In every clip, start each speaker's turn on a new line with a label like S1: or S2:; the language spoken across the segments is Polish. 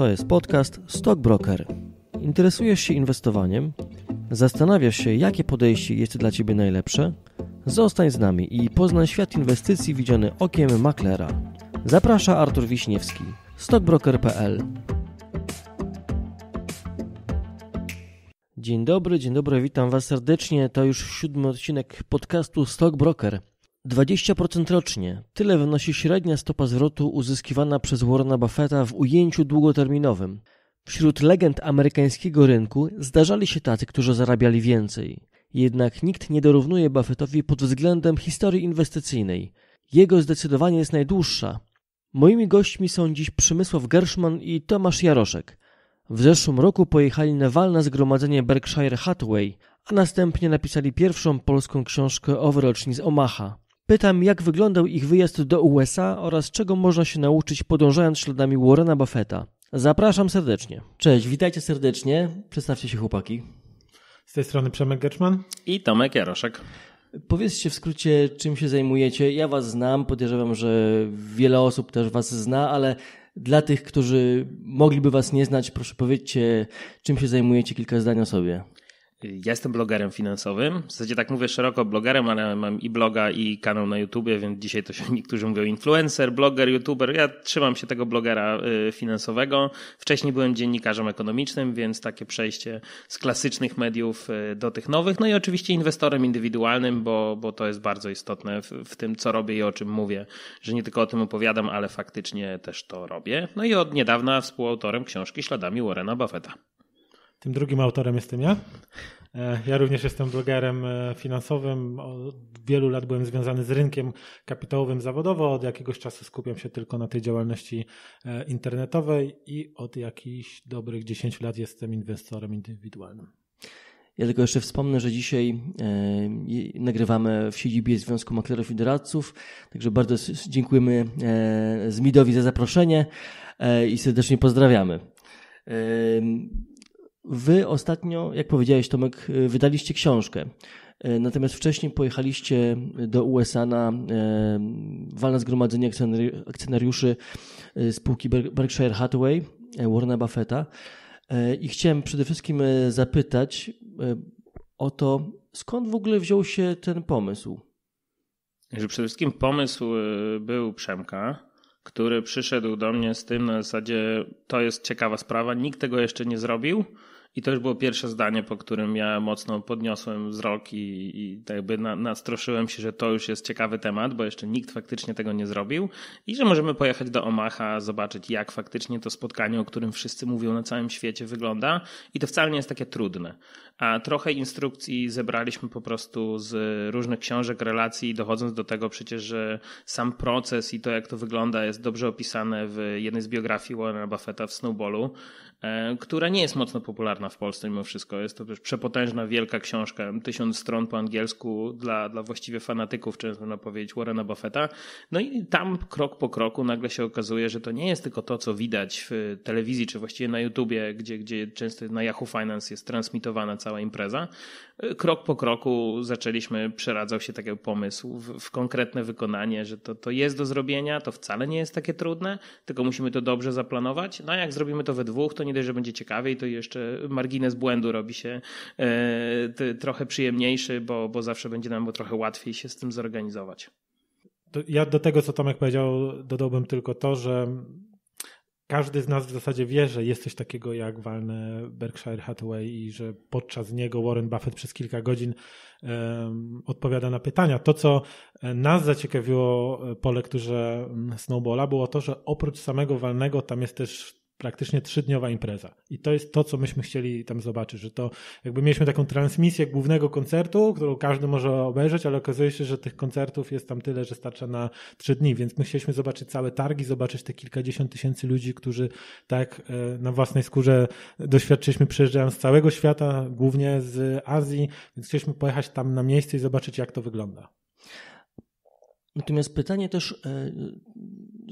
S1: To jest podcast Stockbroker. Interesujesz się inwestowaniem? Zastanawiasz się, jakie podejście jest dla Ciebie najlepsze? Zostań z nami i poznaj świat inwestycji widziany okiem maklera. Zaprasza Artur Wiśniewski, stockbroker.pl. Dzień dobry, dzień dobry, witam Was serdecznie. To już siódmy odcinek podcastu Stockbroker. 20% rocznie tyle wynosi średnia stopa zwrotu uzyskiwana przez Warrena Buffetta w ujęciu długoterminowym. Wśród legend amerykańskiego rynku zdarzali się tacy, którzy zarabiali więcej. Jednak nikt nie dorównuje Buffettowi pod względem historii inwestycyjnej. Jego zdecydowanie jest najdłuższa. Moimi gośćmi są dziś Przemysław Gershman i Tomasz Jaroszek. W zeszłym roku pojechali na walne zgromadzenie Berkshire Hathaway, a następnie napisali pierwszą polską książkę o wyroczni z Omaha. Pytam, jak wyglądał ich wyjazd do USA oraz czego można się nauczyć podążając śladami Warrena Buffetta. Zapraszam serdecznie. Cześć, witajcie serdecznie. Przedstawcie się chłopaki. Z tej strony Przemek Gerczman
S2: i Tomek Jaroszek.
S1: Powiedzcie w skrócie, czym się zajmujecie. Ja was znam, podejrzewam, że wiele osób też was zna, ale dla tych, którzy mogliby was nie znać, proszę powiedzcie, czym się zajmujecie, kilka zdań o sobie.
S2: Ja jestem blogerem finansowym. W zasadzie tak mówię szeroko blogerem, ale mam i bloga, i kanał na YouTube, więc dzisiaj to się niektórzy mówią influencer, bloger, youtuber. Ja trzymam się tego blogera y, finansowego. Wcześniej byłem dziennikarzem ekonomicznym, więc takie przejście z klasycznych mediów y, do tych nowych. No i oczywiście inwestorem indywidualnym, bo, bo to jest bardzo istotne w, w tym, co robię i o czym mówię, że nie tylko o tym opowiadam, ale faktycznie też to robię. No i od niedawna współautorem książki Śladami Warrena Buffetta.
S3: Tym drugim autorem jestem ja. E, ja również jestem blogerem e, finansowym. Od wielu lat byłem związany z rynkiem kapitałowym zawodowo. Od jakiegoś czasu skupiam się tylko na tej działalności e, internetowej i od jakichś dobrych 10 lat jestem inwestorem indywidualnym.
S1: Ja tylko jeszcze wspomnę, że dzisiaj nagrywamy w siedzibie Związku Maklerów i Doradców, także bardzo dziękujemy e, Zmidowi za zaproszenie i serdecznie pozdrawiamy. Wy ostatnio, jak powiedziałeś Tomek, e, wydaliście książkę. E, natomiast wcześniej pojechaliście do USA na e, walne zgromadzenie akcjonariuszy spółki Berkshire Hathaway, Warrena Buffetta. I chciałem przede wszystkim zapytać o to, skąd w ogóle wziął się ten pomysł?
S2: Że przede wszystkim pomysł był Przemka, który przyszedł do mnie z tym na zasadzie, to jest ciekawa sprawa, nikt tego jeszcze nie zrobił, i to już było pierwsze zdanie, po którym ja mocno podniosłem wzrok i, i tak jakby na, nastroszyłem się, że to już jest ciekawy temat, bo jeszcze nikt faktycznie tego nie zrobił i że możemy pojechać do Omaha, zobaczyć jak faktycznie to spotkanie, o którym wszyscy mówią na całym świecie wygląda i to wcale nie jest takie trudne. A trochę instrukcji zebraliśmy po prostu z różnych książek, relacji, dochodząc do tego przecież, że sam proces i to jak to wygląda jest dobrze opisane w jednej z biografii Warrena Buffetta w Snowballu, E, która nie jest mocno popularna w Polsce mimo wszystko. Jest to też przepotężna, wielka książka, tysiąc stron po angielsku dla, dla właściwie fanatyków, często można no, powiedzieć, Warrena Buffetta. No i tam krok po kroku nagle się okazuje, że to nie jest tylko to, co widać w telewizji, czy właściwie na YouTubie, gdzie, gdzie często na Yahoo Finance jest transmitowana cała impreza. E, krok po kroku zaczęliśmy, przeradzał się taki pomysł w, w konkretne wykonanie, że to, to jest do zrobienia, to wcale nie jest takie trudne, tylko musimy to dobrze zaplanować. No a jak zrobimy to we dwóch, to nie nie dość, że będzie ciekawiej, to jeszcze margines błędu robi się e, trochę przyjemniejszy, bo, bo zawsze będzie nam trochę łatwiej się z tym zorganizować.
S3: Ja do tego, co Tomek powiedział, dodałbym tylko to, że każdy z nas w zasadzie wie, że jest coś takiego jak walne Berkshire Hathaway i że podczas niego Warren Buffett przez kilka godzin um, odpowiada na pytania. To, co nas zaciekawiło e, po lekturze mm, Snowballa, było to, że oprócz samego walnego tam jest też praktycznie trzydniowa impreza. I to jest to, co myśmy chcieli tam zobaczyć, że to jakby mieliśmy taką transmisję głównego koncertu, którą każdy może obejrzeć, ale okazuje się, że tych koncertów jest tam tyle, że starcza na trzy dni, więc my chcieliśmy zobaczyć całe targi, zobaczyć te kilkadziesiąt tysięcy ludzi, którzy tak e, na własnej skórze doświadczyliśmy, przejeżdżając z całego świata, głównie z
S1: Azji, więc chcieliśmy pojechać tam na miejsce
S3: i zobaczyć, jak to wygląda.
S1: Natomiast pytanie też, e,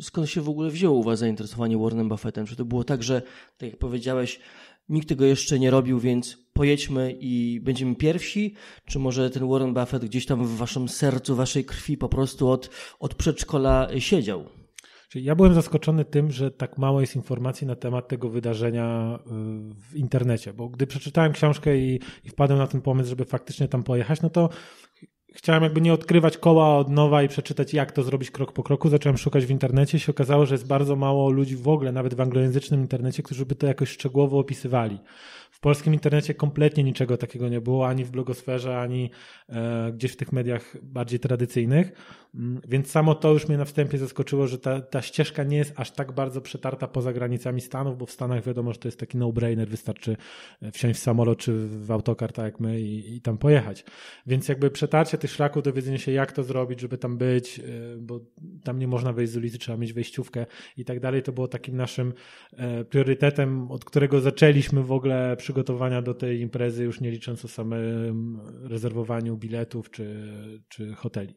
S1: skąd się w ogóle wzięło u Was zainteresowanie Warrenem Buffettem? Czy to było tak, że, tak jak powiedziałeś, nikt tego jeszcze nie robił, więc pojedźmy i będziemy pierwsi? Czy może ten Warren Buffett gdzieś tam w Waszym sercu, Waszej krwi po prostu od, od przedszkola siedział?
S3: ja byłem zaskoczony tym, że tak mało jest informacji na temat tego wydarzenia e, w internecie, bo gdy przeczytałem książkę i, i wpadłem na ten pomysł, żeby faktycznie tam pojechać, no to chciałem jakby nie odkrywać koła od nowa i przeczytać, jak to zrobić krok po kroku. Zacząłem szukać w internecie. Się okazało, że jest bardzo mało ludzi w ogóle, nawet w anglojęzycznym internecie, którzy by to jakoś szczegółowo opisywali. W polskim internecie kompletnie niczego takiego nie było, ani w blogosferze, ani e, gdzieś w tych mediach bardziej tradycyjnych. Mm, więc samo to już mnie na wstępie zaskoczyło, że ta, ta ścieżka nie jest aż tak bardzo przetarta poza granicami Stanów, bo w Stanach wiadomo, że to jest taki no-brainer, wystarczy e, wsiąść w samolot czy w autokar, tak jak my, i, i tam pojechać. Więc jakby przetarcie tych szlaków, dowiedzenie się, jak to zrobić, żeby tam być, e, bo tam nie można wejść z ulicy, trzeba mieć wejściówkę i tak dalej, to było takim naszym e, priorytetem, od którego zaczęliśmy w ogóle przygotowania do tej imprezy, już nie licząc o samym rezerwowaniu biletów czy, czy hoteli.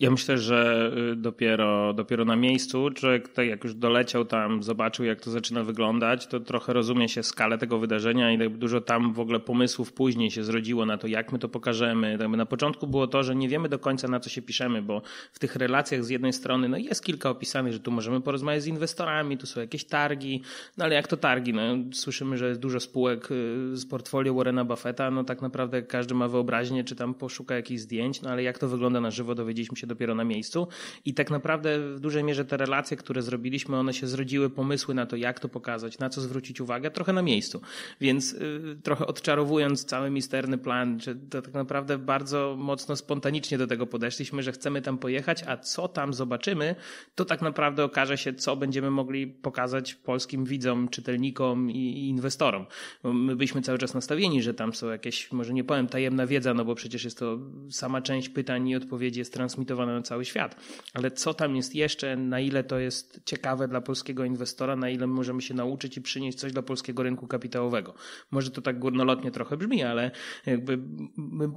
S2: Ja myślę, że y, dopiero, dopiero na miejscu człowiek tak jak już doleciał tam, zobaczył jak to zaczyna wyglądać, to trochę rozumie się skalę tego wydarzenia i tak dużo tam w ogóle pomysłów później się zrodziło na to, jak my to pokażemy. Tak na początku było to, że nie wiemy do końca na co się piszemy, bo w tych relacjach z jednej strony no jest kilka opisanych, że tu możemy porozmawiać z inwestorami, tu są jakieś targi, no ale jak to targi? No, słyszymy, że jest dużo spółek y, z portfolio Warrena Buffetta, no tak naprawdę każdy ma wyobraźnię, czy tam poszuka jakichś zdjęć, no ale jak to wygląda na żywo, dowiedzieliśmy się się dopiero na miejscu. I tak naprawdę w dużej mierze te relacje, które zrobiliśmy, one się zrodziły pomysły na to, jak to pokazać, na co zwrócić uwagę, trochę na miejscu. Więc y, trochę odczarowując cały misterny plan, że to tak naprawdę bardzo mocno spontanicznie do tego podeszliśmy, że chcemy tam pojechać, a co tam zobaczymy, to tak naprawdę okaże się, co będziemy mogli pokazać polskim widzom, czytelnikom i inwestorom. My byliśmy cały czas nastawieni, że tam są jakieś, może nie powiem tajemna wiedza, no bo przecież jest to sama część pytań i odpowiedzi jest transmitowana transmitowane na cały świat. Ale co tam jest jeszcze, na ile to jest ciekawe dla polskiego inwestora, na ile możemy się nauczyć i przynieść coś dla polskiego rynku kapitałowego. Może to tak górnolotnie trochę brzmi, ale jakby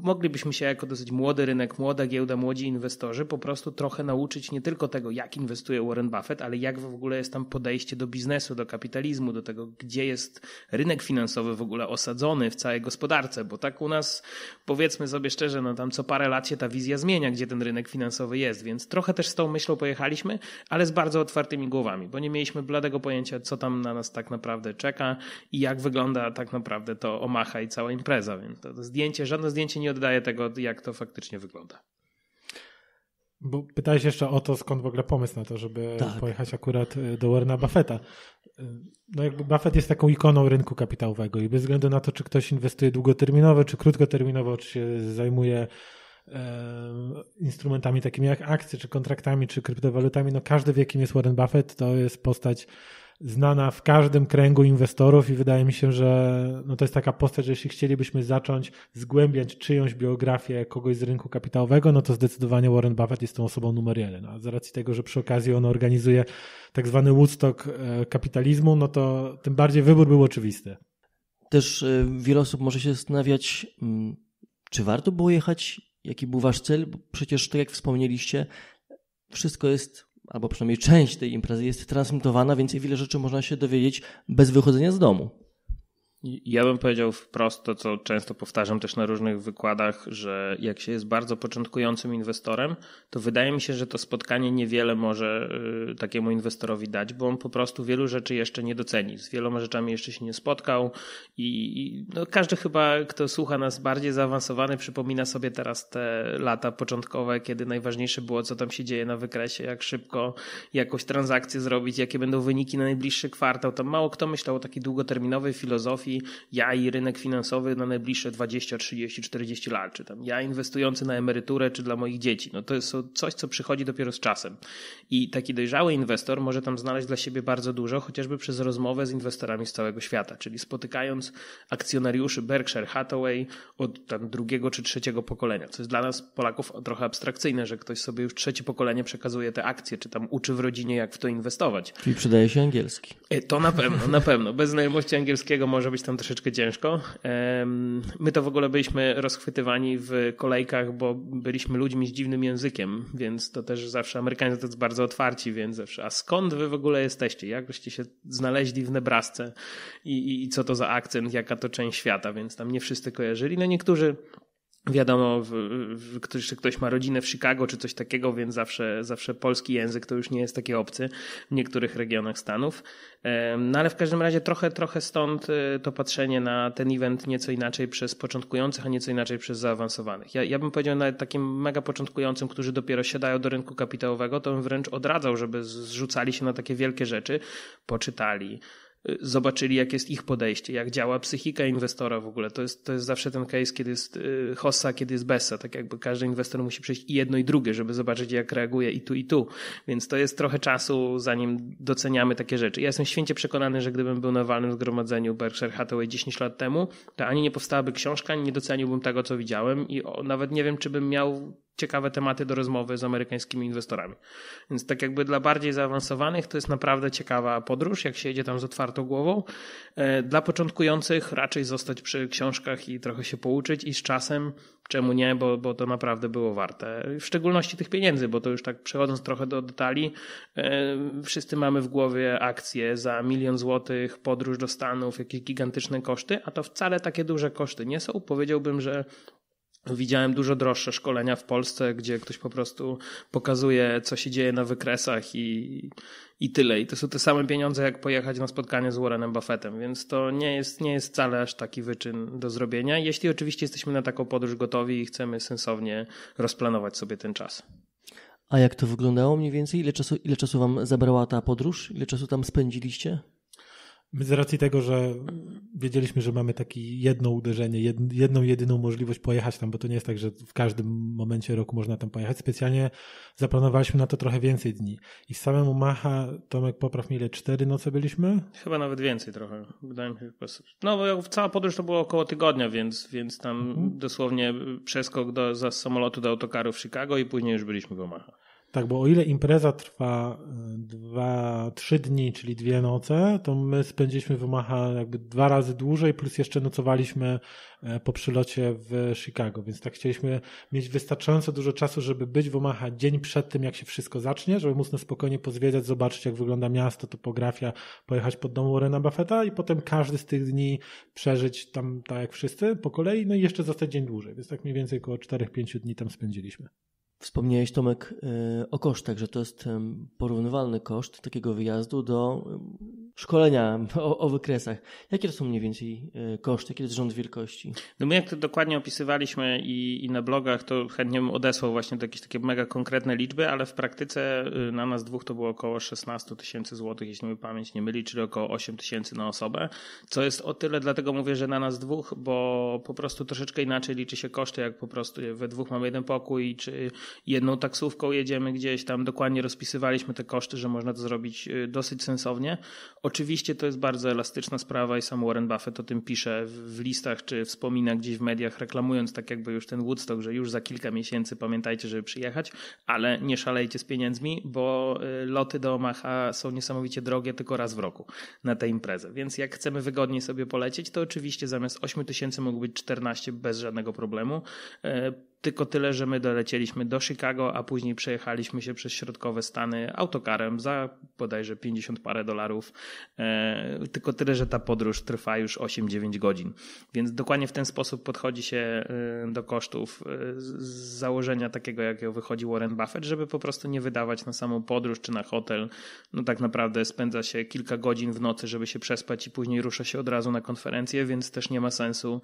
S2: moglibyśmy się jako dosyć młody rynek, młoda giełda, młodzi inwestorzy po prostu trochę nauczyć nie tylko tego, jak inwestuje Warren Buffett, ale jak w ogóle jest tam podejście do biznesu, do kapitalizmu, do tego, gdzie jest rynek finansowy w ogóle osadzony w całej gospodarce, bo tak u nas powiedzmy sobie szczerze, no tam co parę lat się ta wizja zmienia, gdzie ten rynek finansowy finansowy jest, więc trochę też z tą myślą pojechaliśmy, ale z bardzo otwartymi głowami, bo nie mieliśmy bladego pojęcia, co tam na nas tak naprawdę czeka i jak wygląda tak naprawdę to Omaha i cała impreza, więc to, zdjęcie, żadne zdjęcie nie oddaje tego, jak to faktycznie wygląda.
S3: Bo pytałeś jeszcze o to, skąd w ogóle pomysł na to, żeby tak. pojechać akurat y, do Warrena Buffetta. Y, no jakby Buffett jest taką ikoną rynku kapitałowego i bez względu na to, czy ktoś inwestuje długoterminowo, czy krótkoterminowo, czy się zajmuje instrumentami takimi jak akcje, czy kontraktami, czy kryptowalutami, no każdy wie, kim jest Warren Buffett, to jest postać znana w każdym kręgu inwestorów i wydaje mi się, że no to jest taka postać, że jeśli chcielibyśmy zacząć zgłębiać czyjąś biografię kogoś z rynku kapitałowego, no to zdecydowanie Warren Buffett jest tą osobą numer jeden. A z racji tego, że przy okazji on organizuje tak zwany Woodstock e, kapitalizmu,
S1: no to tym bardziej wybór był oczywisty. Też e, wiele osób może się zastanawiać, mm, czy warto było jechać jaki był wasz cel, bo przecież tak jak wspomnieliście, wszystko jest, albo przynajmniej część tej imprezy jest transmitowana, więc wiele rzeczy można się dowiedzieć bez wychodzenia z domu.
S2: Ja bym powiedział wprost to, co często powtarzam też na różnych wykładach, że jak się jest bardzo początkującym inwestorem, to wydaje mi się, że to spotkanie niewiele może y, takiemu inwestorowi dać, bo on po prostu wielu rzeczy jeszcze nie doceni. Z wieloma rzeczami jeszcze się nie spotkał i, no każdy chyba, kto słucha nas bardziej zaawansowany, przypomina sobie teraz te lata początkowe, kiedy najważniejsze było, co tam się dzieje na wykresie, jak szybko jakąś transakcję zrobić, jakie będą wyniki na najbliższy kwartał. Tam mało kto myślał o takiej długoterminowej filozofii filozofii ja i rynek finansowy na najbliższe 20, 30, 40 lat, czy tam ja inwestujący na emeryturę, czy dla moich dzieci. No to jest coś, co przychodzi dopiero z czasem. I taki dojrzały inwestor może tam znaleźć dla siebie bardzo dużo, chociażby przez rozmowę z inwestorami z całego świata, czyli spotykając akcjonariuszy Berkshire Hathaway od tam drugiego czy trzeciego pokolenia, co jest dla nas Polaków trochę abstrakcyjne, że ktoś sobie już trzecie pokolenie przekazuje te akcje, czy tam uczy w rodzinie, jak w to inwestować.
S1: Czyli przydaje się angielski.
S2: E, to na pewno, na pewno. Bez znajomości angielskiego może być być tam troszeczkę ciężko. My to w ogóle byliśmy rozchwytywani w kolejkach, bo byliśmy ludźmi z dziwnym językiem, więc to też zawsze Amerykanie to jest bardzo otwarci, więc zawsze, a skąd wy w ogóle jesteście? Jak byście się znaleźli w Nebrasce I, i, i co to za akcent, jaka to część świata, więc tam nie wszyscy kojarzyli. No niektórzy wiadomo, w, w, ktoś, ktoś ma rodzinę w Chicago czy coś takiego, więc zawsze, zawsze polski język to już nie jest takie obcy w niektórych regionach Stanów. No ale w każdym razie trochę, trochę stąd y, to patrzenie na ten event nieco inaczej przez początkujących, a nieco inaczej przez zaawansowanych. Ja, ja bym powiedział nawet takim mega początkującym, którzy dopiero siadają do rynku kapitałowego, to bym wręcz odradzał, żeby zrzucali się na takie wielkie rzeczy, poczytali, Y, zobaczyli, jak jest ich podejście, jak działa psychika inwestora w ogóle. To jest, to jest zawsze ten case, kiedy jest y, hossa, kiedy jest bessa. Tak jakby każdy inwestor musi przejść i jedno i drugie, żeby zobaczyć, jak reaguje i tu, i tu. Więc to jest trochę czasu, zanim doceniamy takie rzeczy. Ja jestem święcie przekonany, że gdybym był na walnym zgromadzeniu Berkshire Hathaway 10 lat temu, to ani nie powstałaby książka, ani nie doceniłbym tego, co widziałem i nawet nie wiem, czy bym miał ciekawe tematy do rozmowy z amerykańskimi inwestorami. Więc tak jakby dla bardziej zaawansowanych to jest naprawdę ciekawa podróż, jak się jedzie tam z otwartą głową. E, dla początkujących raczej zostać przy książkach i trochę się pouczyć i z czasem, czemu nie, bo, bo to naprawdę było warte. W szczególności tych pieniędzy, bo to już tak przechodząc trochę do detali, e, wszyscy mamy w głowie akcje za milion złotych, podróż do Stanów, jakieś gigantyczne koszty, a to wcale takie duże koszty nie są. Powiedziałbym, że Widziałem dużo droższe szkolenia w Polsce, gdzie ktoś po prostu pokazuje, co się dzieje na wykresach i, i tyle. I to są te same pieniądze, jak pojechać na spotkanie z Warrenem Buffettem, więc to nie jest, nie jest wcale aż taki wyczyn do zrobienia, jeśli oczywiście jesteśmy na taką podróż gotowi i chcemy sensownie rozplanować sobie ten czas.
S1: A jak to wyglądało mniej więcej? Ile czasu, ile czasu wam zabrała ta podróż? Ile czasu tam spędziliście? My z racji tego, że wiedzieliśmy, że mamy takie jedno uderzenie, jedną jedyną
S3: możliwość pojechać tam, bo to nie jest tak, że w każdym momencie roku można tam pojechać. Specjalnie zaplanowaliśmy na to trochę więcej dni. I z samemu Omaha, Tomek, popraw mi ile, cztery noce byliśmy?
S2: Chyba nawet więcej trochę. Wydaje mi się, no bo cała podróż to było około tygodnia, więc, więc tam mhm. dosłownie przeskok do, za samolotu do autokaru w Chicago i później już byliśmy w Omaha.
S3: Tak, bo o ile impreza trwa y, dwa, trzy dni, czyli dwie noce, to my spędziliśmy w Omaha jakby dwa razy dłużej, plus jeszcze nocowaliśmy e, po przylocie w Chicago, więc tak chcieliśmy mieć wystarczająco dużo czasu, żeby być w Omaha dzień przed tym, jak się wszystko zacznie, żeby móc na spokojnie pozwiedzać, zobaczyć jak wygląda miasto, topografia, pojechać pod dom Warrena Buffetta i potem każdy z tych dni przeżyć tam tak jak wszyscy po kolei, no i jeszcze
S1: zostać dzień dłużej, więc tak mniej więcej około 4-5 dni tam spędziliśmy. Wspomniałeś, Tomek, e, o kosztach, że to jest porównywalny koszt takiego wyjazdu do szkolenia o, o, wykresach. Jakie to są mniej więcej e, koszty? Jaki to jest rząd wielkości?
S2: No my jak to dokładnie opisywaliśmy i, i na blogach, to chętnie bym odesłał właśnie do jakieś takie mega konkretne liczby, ale w praktyce y, na nas dwóch to było około 16 tysięcy złotych, jeśli mi pamięć nie myli, czyli około 8 tysięcy na osobę, co jest o tyle, dlatego mówię, że na nas dwóch, bo po prostu troszeczkę inaczej liczy się koszty, jak po prostu y, we dwóch mamy jeden pokój, czy jedną taksówką jedziemy gdzieś tam, dokładnie rozpisywaliśmy te koszty, że można to zrobić y, dosyć sensownie. Oczywiście to jest bardzo elastyczna sprawa i sam Warren Buffett o tym pisze w listach, czy wspomina gdzieś w mediach, reklamując tak jakby już ten Woodstock, że już za kilka miesięcy pamiętajcie, żeby przyjechać, ale nie szalejcie z pieniędzmi, bo y, loty do Omaha są niesamowicie drogie tylko raz w roku na tę imprezę. Więc jak chcemy wygodniej sobie polecieć, to oczywiście zamiast 8 tysięcy mógł być 14 bez żadnego problemu. Y, tylko tyle, że my dolecieliśmy do Chicago, a później przejechaliśmy się przez środkowe Stany autokarem za bodajże 50 parę dolarów. E, tylko tyle, że ta podróż trwa już 8-9 godzin. Więc dokładnie w ten sposób podchodzi się e, do kosztów e, z założenia takiego, jakiego wychodzi Warren Buffett, żeby po prostu nie wydawać na samą podróż czy na hotel. No tak naprawdę spędza się kilka godzin w nocy, żeby się przespać i później rusza się od razu na konferencję, więc też nie ma sensu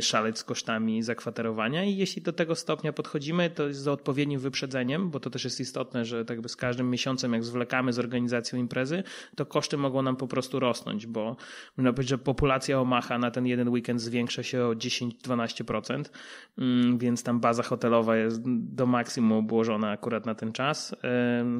S2: szaleć z kosztami zakwaterowania i jeśli do tego stopnia podchodzimy, to jest za odpowiednim wyprzedzeniem, bo to też jest istotne, że tak by z każdym miesiącem, jak zwlekamy z organizacją imprezy, to koszty mogą nam po prostu rosnąć, bo można powiedzieć, że populacja Omaha na ten jeden weekend zwiększa się o 10-12%, mm, więc tam baza hotelowa jest do maksimum obłożona akurat na ten czas.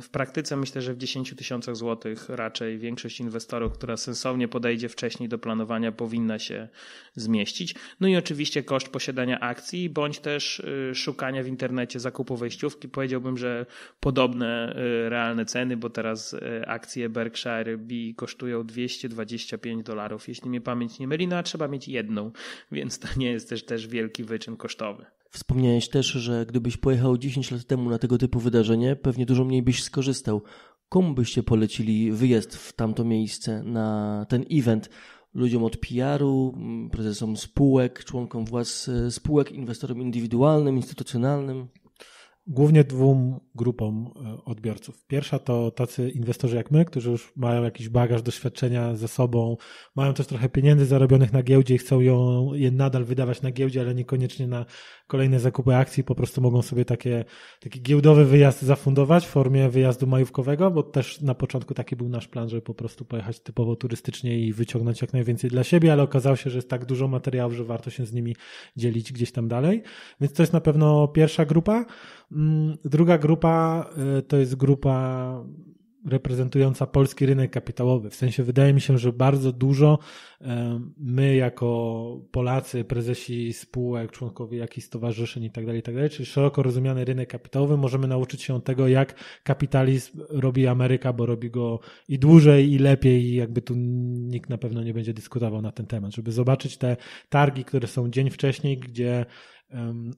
S2: W praktyce myślę, że w 10 tysiącach złotych raczej większość inwestorów, która sensownie podejdzie wcześniej do planowania, powinna się zmieścić. No i oczywiście koszt posiadania akcji, bądź też Y, szukania w internecie zakupu wejściówki. Powiedziałbym, że podobne y, realne ceny, bo teraz y, akcje Berkshire B kosztują 225 dolarów. Jeśli mnie pamięć nie myli, no a trzeba mieć jedną, więc to nie jest też, też wielki wyczyn kosztowy.
S1: Wspomniałeś też, że gdybyś pojechał 10 lat temu na tego typu wydarzenie, pewnie dużo mniej byś skorzystał. Komu byście polecili wyjazd w tamto miejsce na ten event? ludziom od PR-u, mm, prezesom spółek, członkom władz e, spółek, inwestorom indywidualnym, instytucjonalnym?
S3: Głównie dwóm grupom e, odbiorców. Pierwsza to tacy inwestorzy jak my, którzy już mają jakiś bagaż doświadczenia ze sobą, mają też trochę pieniędzy zarobionych na giełdzie i chcą ją, je nadal wydawać na giełdzie, ale niekoniecznie na kolejne zakupy akcji po prostu mogą sobie takie, taki giełdowy wyjazd zafundować w formie wyjazdu majówkowego, bo też na początku taki był nasz plan, żeby po prostu pojechać typowo turystycznie i wyciągnąć jak najwięcej dla siebie, ale okazało się, że jest tak dużo materiałów, że warto się z nimi dzielić gdzieś tam dalej. Więc to jest na pewno pierwsza grupa. Mm, druga grupa y, to jest grupa reprezentująca polski rynek kapitałowy. W sensie wydaje mi się, że bardzo dużo my jako Polacy, prezesi spółek, członkowie jakichś stowarzyszeń itd., tak itd., tak czyli szeroko rozumiany rynek kapitałowy, możemy nauczyć się tego, jak kapitalizm robi Ameryka, bo robi go i dłużej, i lepiej, i jakby tu nikt na pewno nie będzie dyskutował na ten temat, żeby zobaczyć te targi, które są dzień wcześniej, gdzie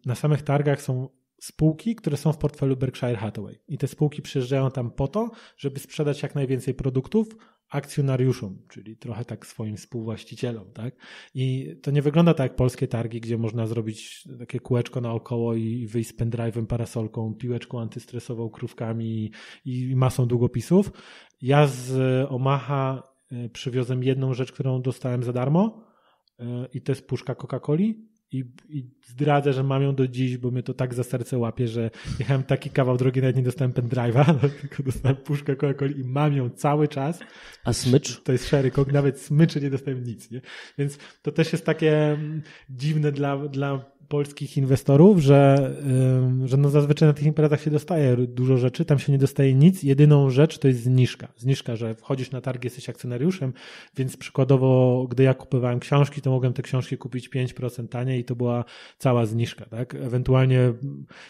S3: na samych targach są spółki, które są w portfelu Berkshire Hathaway. I te spółki przyjeżdżają tam po to, żeby sprzedać jak najwięcej produktów akcjonariuszom, czyli trochę tak swoim współwłaścicielom, tak? I to nie wygląda tak jak polskie targi, gdzie można zrobić takie kółeczko naokoło i wyjść z pendrive'em, parasolką, piłeczką antystresową, krówkami i, i masą długopisów. Ja z Omaha e, przywiozłem jedną rzecz, którą dostałem za darmo e, i to jest puszka Coca-Coli i, I zdradzę, że mam ją do dziś, bo mnie to tak za serce łapie, że jechałem taki kawał drogi, nawet nie dostałem pendrive'a, no, tylko dostałem puszkę Coca-Coli i mam ją cały czas. A smycz? To jest szary kok, nawet smyczy nie dostałem nic, nie? Więc to też jest takie mm, dziwne dla, dla polskich inwestorów, że, że no zazwyczaj na tych imprezach się dostaje dużo rzeczy, tam się nie dostaje nic. Jedyną rzecz to jest zniżka. Zniżka, że wchodzisz na targ, jesteś akcjonariuszem, więc przykładowo, gdy ja kupowałem książki, to mogłem te książki kupić 5% taniej i to była cała zniżka. Tak? Ewentualnie,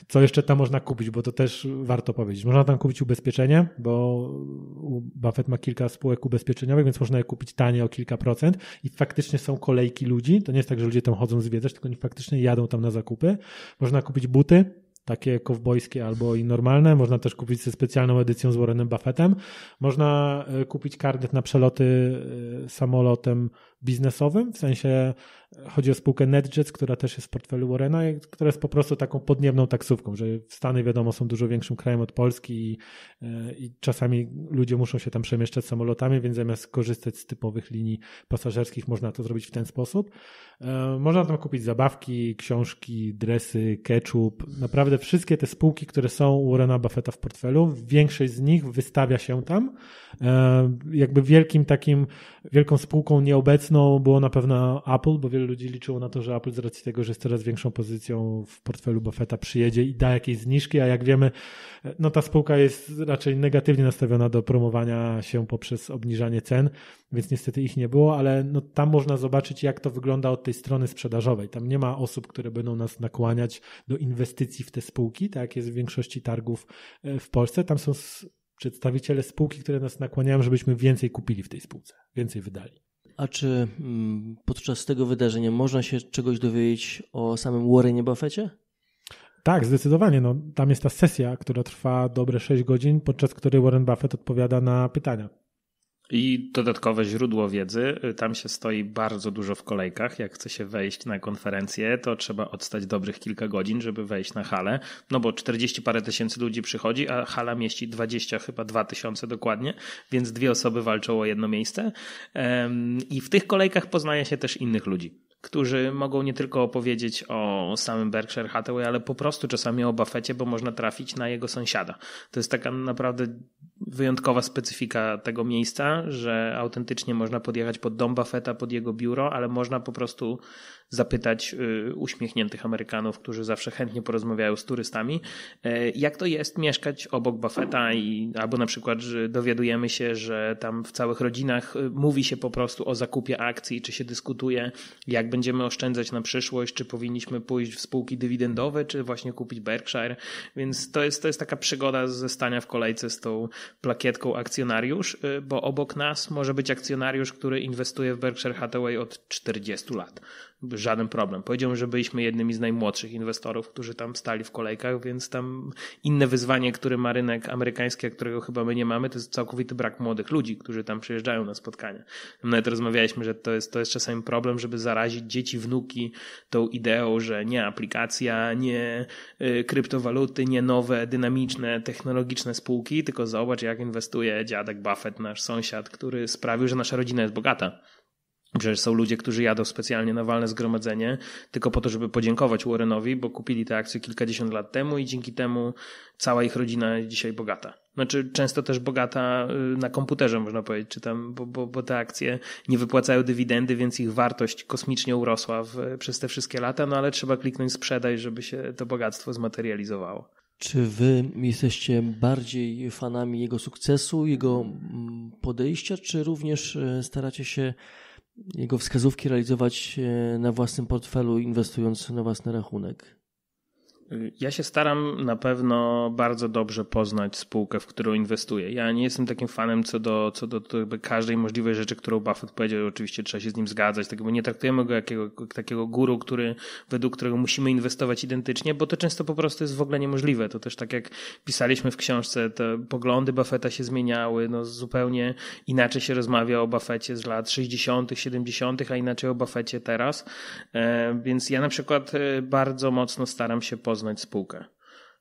S3: co jeszcze tam można kupić, bo to też warto powiedzieć. Można tam kupić ubezpieczenie, bo Buffett ma kilka spółek ubezpieczeniowych, więc można je kupić taniej o kilka procent i faktycznie są kolejki ludzi. To nie jest tak, że ludzie tam chodzą zwiedzać, tylko oni faktycznie jadą tam na zakupy. Można kupić buty, takie kowbojskie albo i normalne. Można też kupić ze specjalną edycją z Warrenem Buffettem. Można e, kupić karnet na przeloty e, samolotem biznesowym, w sensie e, chodzi o spółkę NetJets, która też jest w portfelu Warrena, która jest po prostu taką podniebną taksówką, że Stany wiadomo są dużo większym krajem od Polski i, e, i czasami ludzie muszą się tam przemieszczać samolotami, więc zamiast korzystać z typowych linii pasażerskich można to zrobić w ten sposób. E, można tam kupić zabawki, książki, dresy, ketchup, naprawdę wszystkie te spółki, które są u Warrena Buffetta w portfelu, większość z nich wystawia się tam. Jakby wielkim takim, wielką spółką nieobecną mocno było na pewno Apple, bo wielu ludzi liczyło na to, że Apple z racji tego, że jest coraz większą pozycją w portfelu Buffetta przyjedzie i da jakieś zniżki, a jak wiemy, no ta spółka jest raczej negatywnie nastawiona do promowania się poprzez obniżanie cen, więc niestety ich nie było, ale no tam można zobaczyć, jak to wygląda od tej strony sprzedażowej. Tam nie ma osób, które będą nas nakłaniać do inwestycji w te spółki, tak jak jest w większości targów e, w Polsce. Tam są przedstawiciele spółki, które nas nakłaniają, żebyśmy więcej kupili w tej spółce, więcej wydali.
S1: A czy mm, podczas tego wydarzenia można się czegoś dowiedzieć o samym Warrenie Buffetcie?
S3: Tak, zdecydowanie. No, tam jest ta sesja, która trwa dobre 6 godzin, podczas której Warren Buffett odpowiada na pytania.
S1: I dodatkowe źródło
S2: wiedzy. Y, tam się stoi bardzo dużo w kolejkach. Jak chce się wejść na konferencję, to trzeba odstać dobrych kilka godzin, żeby wejść na halę. No bo 40 parę tysięcy ludzi przychodzi, a hala mieści 20, chyba 2 tysiące dokładnie, więc dwie osoby walczą o jedno miejsce. I w tych kolejkach poznaje się też innych ludzi którzy mogą nie tylko opowiedzieć o samym Berkshire Hathaway, ale po prostu czasami o Buffetcie, bo można trafić na jego sąsiada. To jest taka naprawdę wyjątkowa specyfika tego miejsca, że autentycznie można podjechać pod dom Buffetta, pod jego biuro, ale można po prostu zapytać y, uśmiechniętych Amerykanów, którzy zawsze chętnie porozmawiają z turystami, e, jak to jest mieszkać obok Buffetta i, albo na przykład że dowiadujemy się, że tam w całych rodzinach y, mówi się po prostu o zakupie akcji, czy się dyskutuje, jak będziemy oszczędzać na przyszłość, czy powinniśmy pójść w spółki dywidendowe, czy właśnie kupić Berkshire, więc to jest, to jest taka przygoda ze stania w kolejce z tą plakietką akcjonariusz, y, bo obok nas może być akcjonariusz, który inwestuje w Berkshire Hathaway od 40 lat żaden problem. Powiedział, że byliśmy jednymi z najmłodszych inwestorów, którzy tam stali w kolejkach, więc tam inne wyzwanie, które ma rynek amerykański, a którego chyba my nie mamy, to jest całkowity brak młodych ludzi, którzy tam przyjeżdżają na spotkania. Nawet no rozmawialiśmy, że to jest, to jest czasami problem, żeby zarazić dzieci, wnuki tą ideą, że nie aplikacja, nie y, kryptowaluty, nie nowe, dynamiczne, technologiczne spółki, tylko zobacz, jak inwestuje dziadek Buffett, nasz sąsiad, który sprawił, że nasza rodzina jest bogata. Przecież są ludzie, którzy jadą specjalnie na walne zgromadzenie tylko po to, żeby podziękować Warrenowi, bo kupili te akcje kilkadziesiąt lat temu i dzięki temu cała ich rodzina jest dzisiaj bogata. Znaczy często też bogata y, na komputerze można powiedzieć, czy tam, bo, bo, bo te akcje nie wypłacają dywidendy, więc ich wartość kosmicznie urosła w, przez te wszystkie lata, no ale trzeba kliknąć sprzedaj, żeby się to bogactwo zmaterializowało.
S1: Czy wy jesteście bardziej fanami jego sukcesu, jego mm, podejścia, czy również y, staracie się jego wskazówki realizować e, na własnym portfelu, inwestując na własny rachunek.
S2: Ja się staram na pewno bardzo dobrze poznać spółkę, w którą inwestuję. Ja nie jestem takim fanem co do, co do, każdej możliwej rzeczy, którą Buffett powiedział. Oczywiście trzeba się z nim zgadzać, tak bo nie traktujemy go jakiego, takiego guru, który, według którego musimy inwestować identycznie, bo to często po prostu jest w ogóle niemożliwe. To też tak jak pisaliśmy w książce, te poglądy Buffetta się zmieniały, no zupełnie inaczej się rozmawia o Buffecie z lat 60., 70., a inaczej o Buffecie teraz. E, więc ja na przykład e, bardzo mocno staram się poznać rozwinąć spółkę.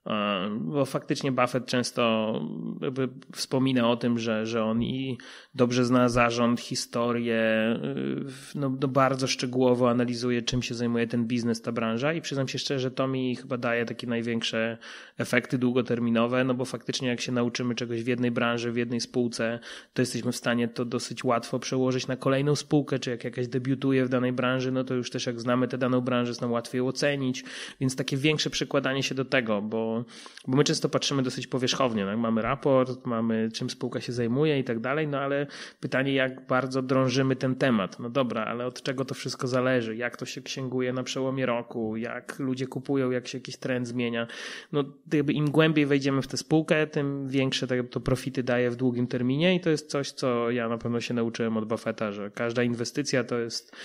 S2: E, bo faktycznie Buffett często jakby wspomina o tym, że, że on i dobrze zna zarząd, historię, y, no, no bardzo szczegółowo analizuje, czym się zajmuje ten biznes, ta branża i przyznam się szczerze, że to mi chyba daje takie największe efekty długoterminowe, no bo faktycznie jak się nauczymy czegoś w jednej branży, w jednej spółce, to jesteśmy w stanie to dosyć łatwo przełożyć na kolejną spółkę, czy jak jakaś debiutuje w danej branży, no to już też jak znamy tę daną branżę, jest nam łatwiej ocenić, więc takie większe przekładanie się do tego, bo bo, my często patrzymy dosyć powierzchownie. Tak? Mamy raport, mamy czym spółka się zajmuje i tak dalej, no ale pytanie, jak bardzo drążymy ten temat. No dobra, ale od czego to wszystko zależy? Jak to się księguje na przełomie roku? Jak ludzie kupują? Jak się jakiś trend zmienia? No jakby im głębiej wejdziemy w tę spółkę, tym większe tak to profity daje w długim terminie i to jest coś, co ja na pewno się nauczyłem od Buffetta, że każda inwestycja to jest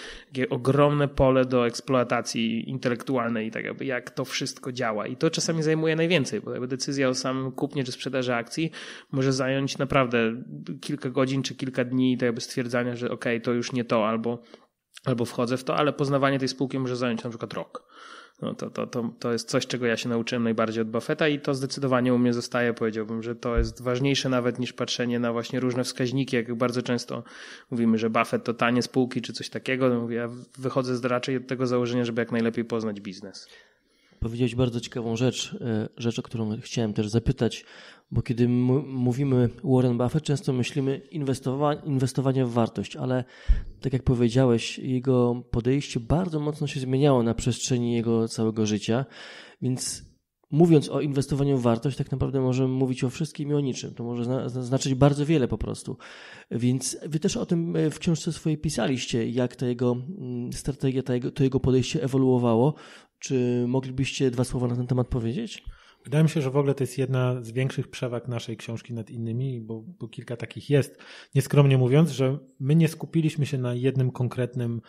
S2: ogromne pole do eksploatacji intelektualnej, tak jakby jak to wszystko działa. I to czasami zajmuje najwięcej, bo decyzja o samym kupnie czy sprzedaży akcji może zająć naprawdę kilka godzin czy kilka dni to jakby stwierdzania, że ok, to już nie to albo, albo wchodzę w to, ale poznawanie tej spółki może zająć na przykład rok. No to, to, to, to jest coś, czego ja się nauczyłem najbardziej od Buffetta i to zdecydowanie u mnie zostaje. Powiedziałbym, że to jest ważniejsze nawet niż patrzenie na właśnie różne wskaźniki, jak bardzo często mówimy, że Buffett to tanie spółki czy coś takiego. Ja wychodzę z raczej od tego założenia, żeby jak najlepiej poznać biznes
S1: powiedziałeś bardzo ciekawą rzecz, e, rzecz, o którą chciałem też zapytać, bo kiedy mówimy Warren Buffett, często myślimy inwestowa inwestowanie w wartość, ale tak jak powiedziałeś, jego podejście bardzo mocno się zmieniało na przestrzeni jego całego życia, więc mówiąc o inwestowaniu w wartość, tak naprawdę możemy mówić o wszystkim i o niczym. To może zna znaczyć bardzo wiele po prostu. Więc wy też o tym e, w książce swojej pisaliście, jak ta jego mm, strategia, ta jego, to jego podejście ewoluowało. Czy moglibyście dwa słowa na ten temat powiedzieć? Wydaje mi się, że w ogóle to jest jedna z większych przewag naszej
S3: książki nad innymi, bo, bo kilka takich jest. Nieskromnie mówiąc, że my nie skupiliśmy się na jednym konkretnym,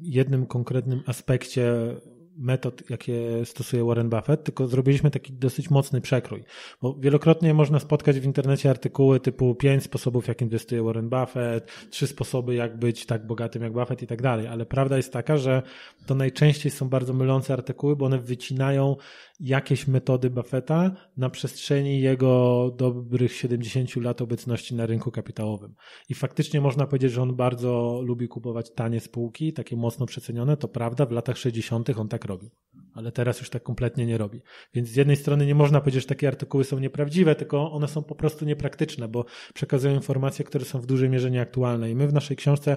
S3: jednym konkretnym aspekcie metod, jakie stosuje Warren Buffett, tylko zrobiliśmy taki dosyć mocny przekrój. Bo wielokrotnie można spotkać w internecie artykuły typu 5 sposobów, jak inwestuje Warren Buffett, 3 sposoby, jak być tak bogatym jak Buffett i tak dalej. Ale prawda jest taka, że to najczęściej są bardzo mylące artykuły, bo one wycinają jakieś metody Buffetta na przestrzeni jego dobrych 70 lat obecności na rynku kapitałowym. I faktycznie można powiedzieć, że on bardzo lubi kupować tanie spółki, takie mocno przecenione, to prawda, w latach 60. on tak robił, ale teraz już tak kompletnie nie robi. Więc z jednej strony nie można powiedzieć, że takie artykuły są nieprawdziwe, tylko one są po prostu niepraktyczne, bo przekazują informacje, które są w dużej mierze nieaktualne. I my w naszej książce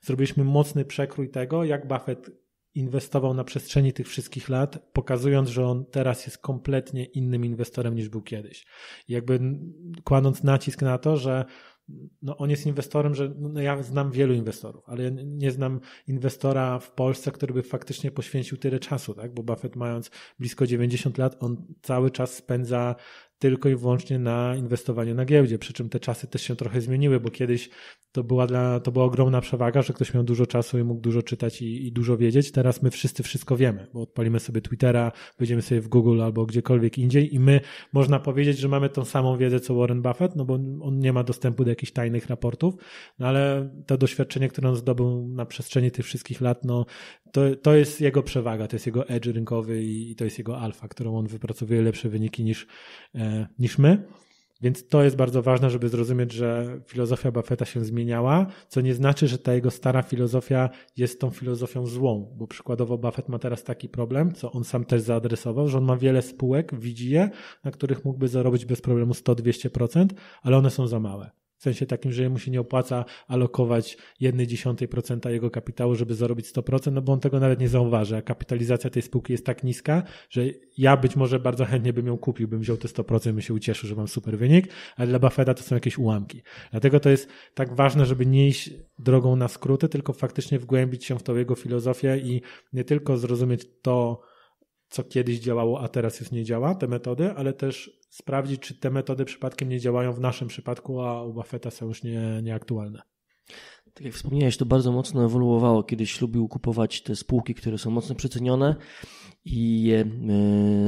S3: zrobiliśmy mocny przekrój tego, jak Buffett inwestował na przestrzeni tych wszystkich lat, pokazując, że on teraz jest kompletnie innym inwestorem niż był kiedyś. I jakby kładąc nacisk na to, że no on jest inwestorem, że no, no ja znam wielu inwestorów, ale nie znam inwestora w Polsce, który by faktycznie poświęcił tyle czasu, tak? Bo Buffett mając blisko 90 lat, on cały czas spędza tylko i wyłącznie na inwestowanie na giełdzie. Przy czym te czasy też się trochę zmieniły, bo kiedyś to była, dla, to była ogromna przewaga, że ktoś miał dużo czasu i mógł dużo czytać i, i dużo wiedzieć. Teraz my wszyscy wszystko wiemy, bo odpalimy sobie Twittera, wejdziemy sobie w Google albo gdziekolwiek indziej i my można powiedzieć, że mamy tą samą wiedzę co Warren Buffett, no bo on nie ma dostępu do jakichś tajnych raportów, no ale to doświadczenie, które on zdobył na przestrzeni tych wszystkich lat, no to, to jest jego przewaga, to jest jego edge rynkowy i, i to jest jego alfa, którą on wypracowuje lepsze wyniki niż, e, niż my. Więc to jest bardzo ważne, żeby zrozumieć, że filozofia Buffetta się zmieniała, co nie znaczy, że ta jego stara filozofia jest tą filozofią złą, bo przykładowo Buffett ma teraz taki problem, co on sam też zaadresował, że on ma wiele spółek, widzi je, na których mógłby zarobić bez problemu 100-200%, ale one są za małe. W sensie takim, że mu się nie opłaca alokować 1,1% jego kapitału, żeby zarobić 100%, no bo on tego nawet nie zauważy, a kapitalizacja tej spółki jest tak niska, że ja być może bardzo chętnie bym ją kupił, bym wziął te 100%, bym się ucieszył, że mam super wynik, ale dla Buffetta to są jakieś ułamki. Dlatego to jest tak ważne, żeby nie iść drogą na skróty, tylko faktycznie wgłębić się w tą jego filozofię i nie tylko zrozumieć to, co kiedyś działało, a teraz już nie działa, te metody, ale też sprawdzić, czy te metody przypadkiem nie działają w naszym przypadku, a u Buffetta są już nie, nieaktualne. Tak jak
S1: wspomniałeś, to bardzo mocno ewoluowało. Kiedyś lubił kupować te spółki, które są mocno przecenione i je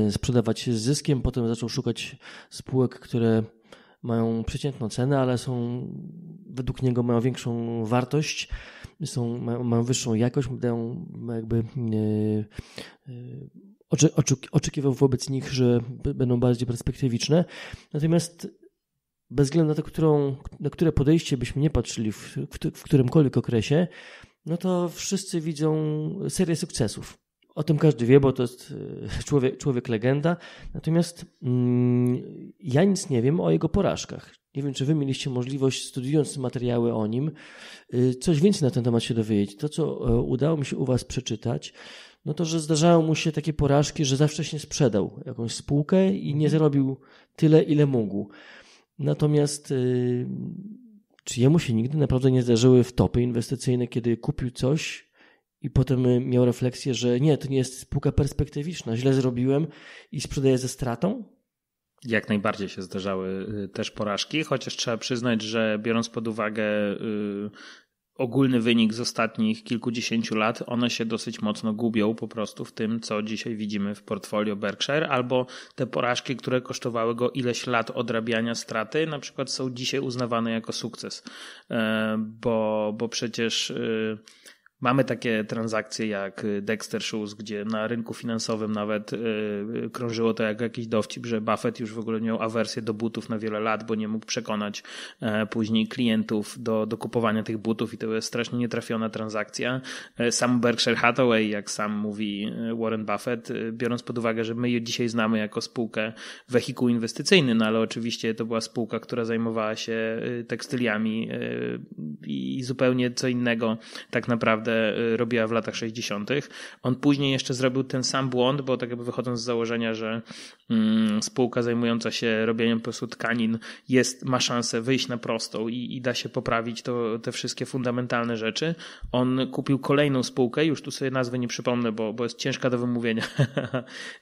S1: e, sprzedawać z zyskiem. Potem zaczął szukać spółek, które mają przeciętną cenę, ale są według niego mają większą wartość, są, mają, wyższą jakość, dają jakby. Yy, yy, oczekiwał wobec nich, że będą bardziej perspektywiczne. Natomiast bez względu na to, którą, na które podejście byśmy nie patrzyli w, w, w którymkolwiek okresie, no to wszyscy widzą serię sukcesów. O tym każdy wie, bo to jest e, człowiek, człowiek legenda. Natomiast mm, ja nic nie wiem o jego porażkach. Nie wiem, czy wy mieliście możliwość, studiując materiały o nim, e, coś więcej na ten temat się dowiedzieć. To, co e, udało mi się u was przeczytać, no to, że zdarzało mu się takie porażki, że zawsze się sprzedał jakąś spółkę i nie mhm. zarobił tyle, ile mógł. Natomiast yy, czy jemu się nigdy naprawdę nie zdarzyły wtopy inwestycyjne, kiedy kupił coś i potem y, miał refleksję, że nie, to nie jest spółka perspektywiczna, źle zrobiłem i sprzedaję ze stratą?
S2: Jak najbardziej się zdarzały y, też porażki, chociaż trzeba przyznać, że biorąc pod uwagę y, ogólny wynik z ostatnich kilkudziesięciu lat, one się dosyć mocno gubią po prostu w tym, co dzisiaj widzimy w portfolio Berkshire, albo te porażki, które kosztowały go ileś lat odrabiania straty, na przykład są dzisiaj uznawane jako sukces, e, bo, bo przecież y, Mamy takie transakcje jak y, Dexter Shoes, gdzie na rynku finansowym nawet y, y, krążyło to jak jakiś dowcip, że Buffett już w ogóle miał awersję do butów na wiele lat, bo nie mógł przekonać e, później klientów do, do kupowania tych butów i to jest strasznie nietrafiona transakcja. E, sam Berkshire Hathaway, jak sam mówi e, Warren Buffett, biorąc pod uwagę, że my je dzisiaj znamy jako spółkę wehikuł inwestycyjny, no ale oczywiście to była spółka, która zajmowała się tekstyliami i zupełnie co innego tak naprawdę naprawdę y, robiła w latach 60. On później jeszcze zrobił ten sam błąd, bo tak jakby wychodząc z założenia, że mm, spółka zajmująca się robieniem po prostu tkanin jest, ma szansę wyjść na prostą i, i da się poprawić to, te wszystkie fundamentalne rzeczy. On kupił kolejną spółkę, już tu sobie nazwy nie przypomnę, bo, bo jest ciężka do wymówienia,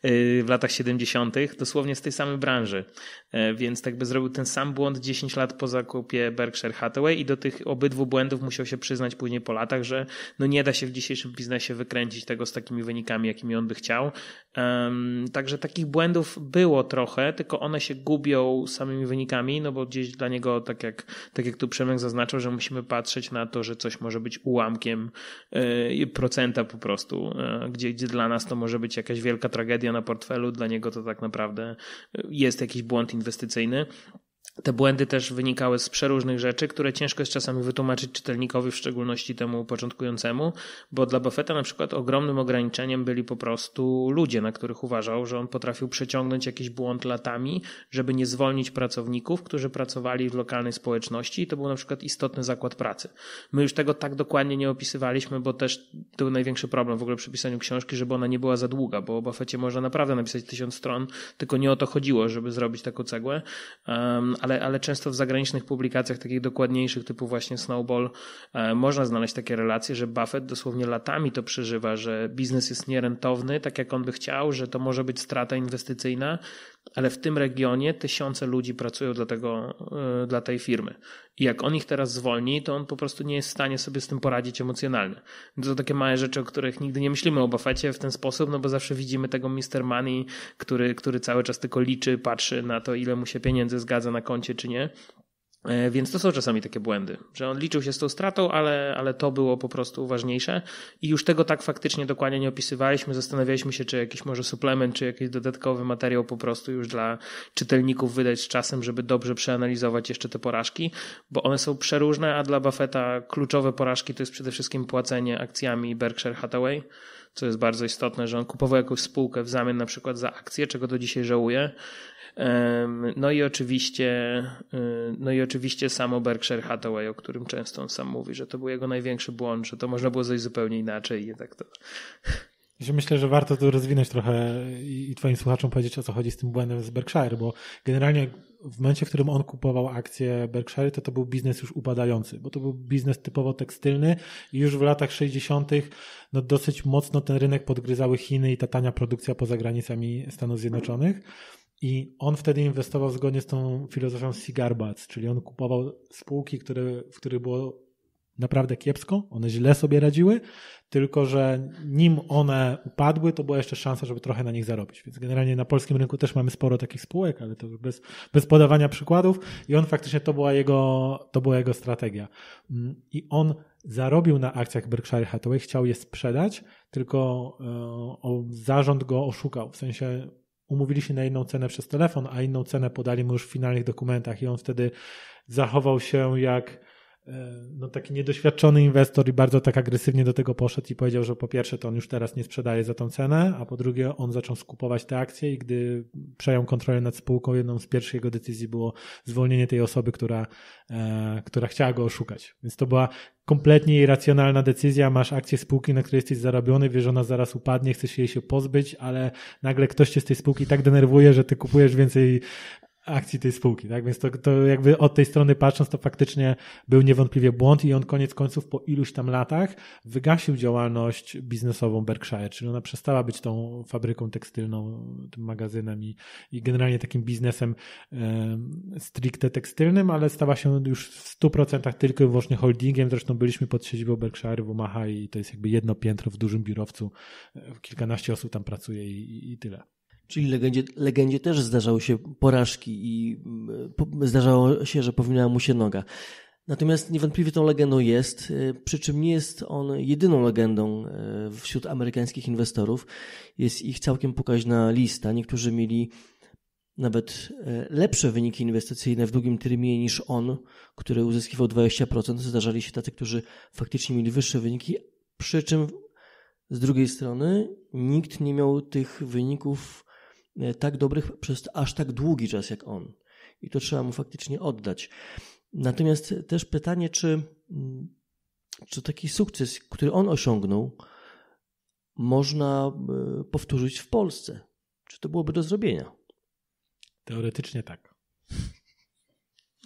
S2: y, w latach 70., dosłownie z tej samej branży. E, więc tak by zrobił ten sam błąd 10 lat po zakupie Berkshire Hathaway i do tych obydwu błędów musiał się przyznać później po latach, że no nie da się w dzisiejszym biznesie wykręcić tego z takimi wynikami, jakimi on by chciał. Także takich błędów było trochę, tylko one się gubią samymi wynikami, no bo gdzieś dla niego, tak jak, tak jak tu Przemek zaznaczał, że musimy patrzeć na to, że coś może być ułamkiem y, procenta po prostu, e, gdzie, gdzie dla nas to może być jakaś wielka tragedia na portfelu, dla niego to tak naprawdę y, jest jakiś błąd inwestycyjny. Te błędy też wynikały z przeróżnych rzeczy, które ciężko jest czasami wytłumaczyć czytelnikowi, w szczególności temu początkującemu, bo dla Buffetta na przykład ogromnym ograniczeniem byli po prostu ludzie, na których uważał, że on potrafił przeciągnąć jakiś błąd latami, żeby nie zwolnić pracowników, którzy pracowali w lokalnej społeczności i to był na przykład istotny zakład pracy. My już tego tak dokładnie nie opisywaliśmy, bo też był największy problem w ogóle przy pisaniu książki, żeby ona nie była za długa, bo o Buffecie można naprawdę napisać tysiąc stron, tylko nie o to chodziło, żeby zrobić taką cegłę. Um, ale, ale często w zagranicznych publikacjach takich dokładniejszych, typu właśnie Snowball, e, można znaleźć takie relacje, że Buffett dosłownie latami to przeżywa, że biznes jest nierentowny, tak jak on by chciał, że to może być strata inwestycyjna, ale w tym regionie tysiące ludzi pracują dla, tego, e, dla tej firmy. I jak on ich teraz zwolni, to on po prostu nie jest w stanie sobie z tym poradzić emocjonalnie. To takie małe rzeczy, o których nigdy nie myślimy o Buffetcie w ten sposób, no bo zawsze widzimy tego Mr. Money, który, który cały czas tylko liczy, patrzy na to, ile mu się pieniędzy zgadza na koncie, czy nie. E, więc to są czasami takie błędy, że on liczył się z tą stratą, ale, ale to było po prostu ważniejsze i już tego tak faktycznie dokładnie nie opisywaliśmy. Zastanawialiśmy się, czy jakiś może suplement, czy jakiś dodatkowy materiał po prostu już dla czytelników wydać z czasem, żeby dobrze przeanalizować jeszcze te porażki, bo one są przeróżne, a dla Buffetta kluczowe porażki to jest przede wszystkim płacenie akcjami Berkshire Hathaway co jest bardzo istotne, że on kupował jakąś spółkę w zamian na przykład za akcję, czego do dzisiaj żałuje, no i oczywiście, y, no i oczywiście samo Berkshire Hathaway, o którym często on sam mówi, że to był jego największy błąd, że to można było zrobić zupełnie inaczej i tak to.
S3: Myślę, że warto to rozwinąć trochę i Twoim słuchaczom powiedzieć, o co chodzi z tym błędem z Berkshire, bo generalnie w momencie, w którym on kupował akcje Berkshire, to to był biznes już upadający, bo to był biznes typowo tekstylny i już w latach 60. No dosyć mocno ten rynek podgryzały Chiny i ta tania produkcja poza granicami Stanów Zjednoczonych. I on wtedy inwestował zgodnie z tą filozofią Sigarbac, czyli on kupował spółki, które, w których było naprawdę kiepsko, one źle sobie radziły, tylko że nim one upadły, to była jeszcze szansa, żeby trochę na nich zarobić. Więc generalnie na polskim rynku też mamy sporo takich spółek, ale to bez, bez podawania przykładów i on faktycznie to była jego, to była jego strategia. Mm, I on zarobił na akcjach Berkshire Hathaway, chciał je sprzedać, tylko e, zarząd go oszukał, w sensie umówili się na inną cenę przez telefon, a inną cenę podali mu już w finalnych dokumentach i on wtedy zachował się jak E, no, taki niedoświadczony inwestor i bardzo tak agresywnie do tego poszedł i powiedział, że po pierwsze to on już teraz nie sprzedaje za tą cenę, a po drugie on zaczął skupować te akcje i gdy przejął kontrolę nad spółką, jedną z pierwszych jego decyzji było zwolnienie tej osoby, która, e, która chciała go oszukać. Więc to była kompletnie irracjonalna decyzja, masz akcję spółki, na której jesteś zarobiony, wiesz, że ona zaraz upadnie, chcesz jej się pozbyć, ale nagle ktoś cię z tej spółki tak denerwuje, że ty kupujesz więcej akcji tej spółki, tak? Więc to, to jakby od tej strony patrząc, to faktycznie był niewątpliwie błąd i on koniec końców po iluś tam latach wygasił działalność biznesową Berkshire, czyli ona przestała być tą fabryką tekstylną, tym magazynem i, i generalnie takim biznesem e, stricte tekstylnym, ale stała się już w 100% tylko i wyłącznie holdingiem, zresztą byliśmy pod siedzibą Berkshire w Omaha i to jest jakby jedno piętro w dużym biurowcu, e, kilkanaście osób tam pracuje
S1: i, i, i tyle. Czyli legendzie, legendzie też zdarzały się porażki i mm, zdarzało się, że powinna mu się noga. Natomiast niewątpliwie tą legendą jest, y, przy czym nie jest on jedyną legendą y, wśród amerykańskich inwestorów. Jest ich całkiem pokaźna lista. Niektórzy mieli nawet y, lepsze wyniki inwestycyjne w długim terminie niż on, który uzyskiwał 20%. Zdarzali się tacy, którzy faktycznie mieli wyższe wyniki, przy czym z drugiej strony nikt nie miał tych wyników E, tak dobrych przez aż tak długi czas jak on. I to trzeba mu faktycznie oddać. Natomiast też pytanie, czy, mm, czy taki sukces, który on osiągnął, można e, powtórzyć w Polsce? Czy to byłoby do zrobienia? Teoretycznie tak.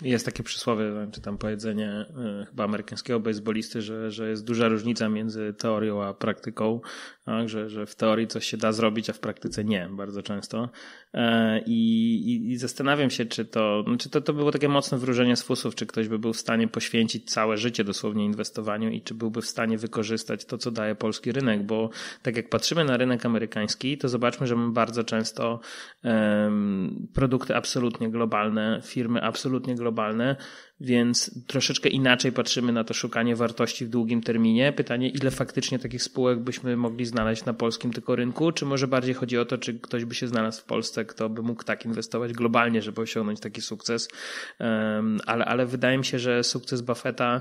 S2: Jest takie przysłowie, czy tam powiedzenie e, chyba amerykańskiego baseballisty, że, że jest duża różnica między teorią a praktyką, tak? że, że w teorii coś się da zrobić, a w praktyce nie, bardzo często. E, I, i, i zastanawiam się, czy to, czy znaczy to, to było takie mocne wróżenie z fusów, czy ktoś by był w stanie poświęcić całe życie dosłownie inwestowaniu i czy byłby w stanie wykorzystać to, co daje polski rynek, bo tak jak patrzymy na rynek amerykański, to zobaczmy, że mamy bardzo często um, produkty absolutnie globalne, firmy absolutnie globalne, globalne, więc troszeczkę inaczej patrzymy na to szukanie wartości w długim terminie. Pytanie, ile faktycznie takich spółek byśmy mogli znaleźć na polskim tylko rynku, czy może bardziej chodzi o to, czy ktoś by się znalazł w Polsce, kto by mógł tak inwestować globalnie, żeby osiągnąć taki sukces. Ale, ale wydaje mi się, że sukces Buffetta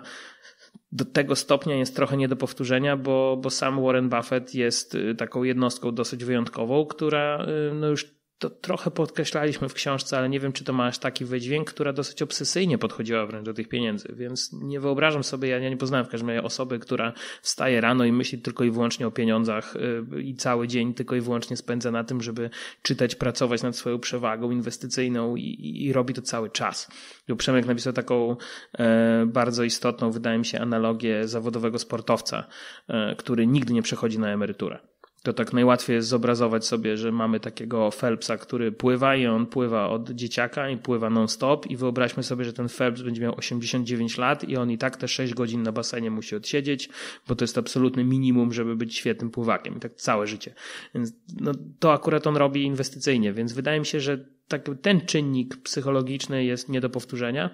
S2: do tego stopnia jest trochę nie do powtórzenia, bo, bo sam Warren Buffett jest y, taką jednostką dosyć wyjątkową, która y, no już to trochę podkreślaliśmy w książce, ale nie wiem, czy to ma aż taki wydźwięk, która dosyć obsesyjnie podchodziła wręcz do tych pieniędzy, więc nie wyobrażam sobie, ja nie poznałem w każdym razie osoby, która wstaje rano i myśli tylko i wyłącznie o pieniądzach y, i cały dzień tylko i wyłącznie spędza na tym, żeby czytać, pracować nad swoją przewagą inwestycyjną i, i robi to cały czas. Bo Przemek napisał taką e, bardzo istotną, wydaje mi się, analogię zawodowego sportowca, e, który nigdy nie przechodzi na emeryturę. To tak najłatwiej jest zobrazować sobie, że mamy takiego Phelpsa, który pływa i on pływa od dzieciaka i pływa non-stop i wyobraźmy sobie, że ten Phelps będzie miał 89 lat i on i tak te 6 godzin na basenie musi odsiedzieć, bo to jest absolutne minimum, żeby być świetnym pływakiem i tak całe życie. Więc no, to akurat on robi inwestycyjnie, więc wydaje mi się, że tak, ten czynnik psychologiczny jest nie do powtórzenia,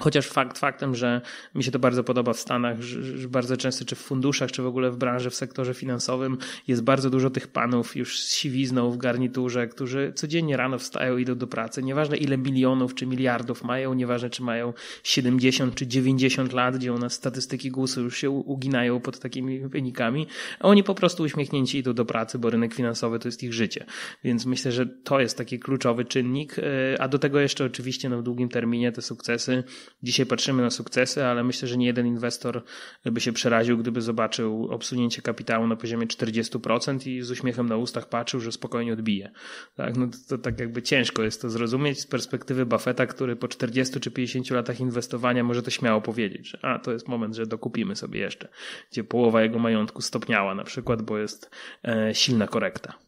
S2: Chociaż fakt faktem, że mi się to bardzo podoba w Stanach, że, że, bardzo często czy w funduszach, czy w ogóle w branży, w sektorze finansowym jest bardzo dużo tych panów już z siwizną w garniturze, którzy codziennie rano wstają i idą do pracy. Nieważne ile milionów czy miliardów mają, nieważne czy mają 70 czy 90 lat, gdzie u nas statystyki głosu już się uginają pod takimi wynikami, a oni po prostu uśmiechnięci idą do pracy, bo rynek finansowy to jest ich życie. Więc myślę, że to jest taki kluczowy czynnik, e, a do tego jeszcze oczywiście na no, długim terminie te sukcesy dzisiaj patrzymy na sukcesy, ale myślę, że nie jeden inwestor by się przeraził, gdyby zobaczył obsunięcie kapitału na poziomie 40% i z uśmiechem na ustach patrzył, że spokojnie odbije. Tak, no to, to tak jakby ciężko jest to zrozumieć z perspektywy Buffetta, który po 40 czy 50 latach inwestowania może to śmiało powiedzieć, że a, to jest moment, że dokupimy sobie jeszcze, gdzie połowa jego majątku stopniała na przykład, bo jest e, silna korekta.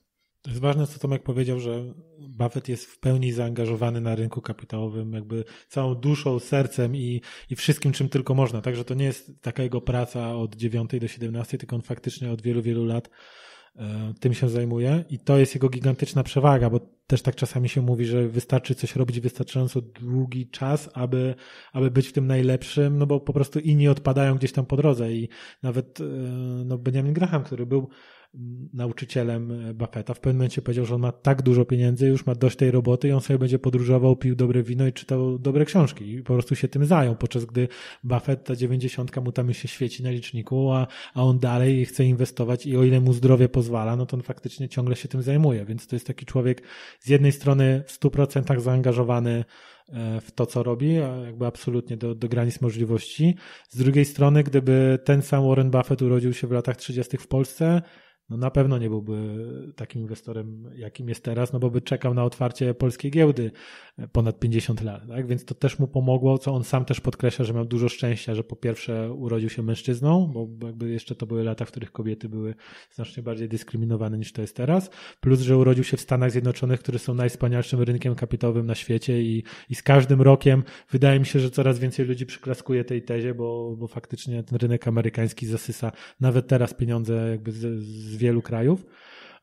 S3: To jest ważne, co Tomek powiedział, że Buffett jest w pełni zaangażowany na rynku kapitałowym, jakby całą duszą, sercem i, i wszystkim, czym tylko można. Także to nie jest taka jego praca od 9 do 17, tylko on faktycznie od wielu, wielu lat e, tym się zajmuje i to jest jego gigantyczna przewaga, bo też tak czasami się mówi, że wystarczy coś robić wystarczająco długi czas, aby, aby być w tym najlepszym, no bo po prostu inni odpadają gdzieś tam po drodze i nawet e, no Benjamin Graham, który był nauczycielem e, Buffetta. W pewnym momencie powiedział, że on ma tak dużo pieniędzy, już ma dość tej roboty i on sobie będzie podróżował, pił dobre wino i czytał dobre książki i po prostu się tym zajął, podczas gdy Buffett, ta dziewięćdziesiątka mu tam się świeci na liczniku, a, a on dalej chce inwestować i o ile mu zdrowie pozwala, no to on faktycznie ciągle się tym zajmuje, więc to jest taki człowiek z jednej strony w stu procentach zaangażowany e, w to, co robi, jakby absolutnie do, do granic możliwości. Z drugiej strony, gdyby ten sam Warren Buffett urodził się w latach 30. w Polsce, no na pewno nie byłby takim inwestorem, jakim jest teraz, no bo by czekał na otwarcie polskiej giełdy e, ponad 50 lat, tak? Więc to też mu pomogło, co on sam też podkreśla, że miał dużo szczęścia, że po pierwsze urodził się mężczyzną, bo jakby jeszcze to były lata, w których kobiety były znacznie bardziej dyskryminowane niż to jest teraz, plus, że urodził się w Stanach Zjednoczonych, które są najwspanialszym rynkiem kapitałowym na świecie i, i z każdym rokiem wydaje mi się, że coraz więcej ludzi przyklaskuje tej tezie, bo, bo faktycznie ten rynek amerykański zasysa nawet teraz pieniądze jakby z, z wielu krajów.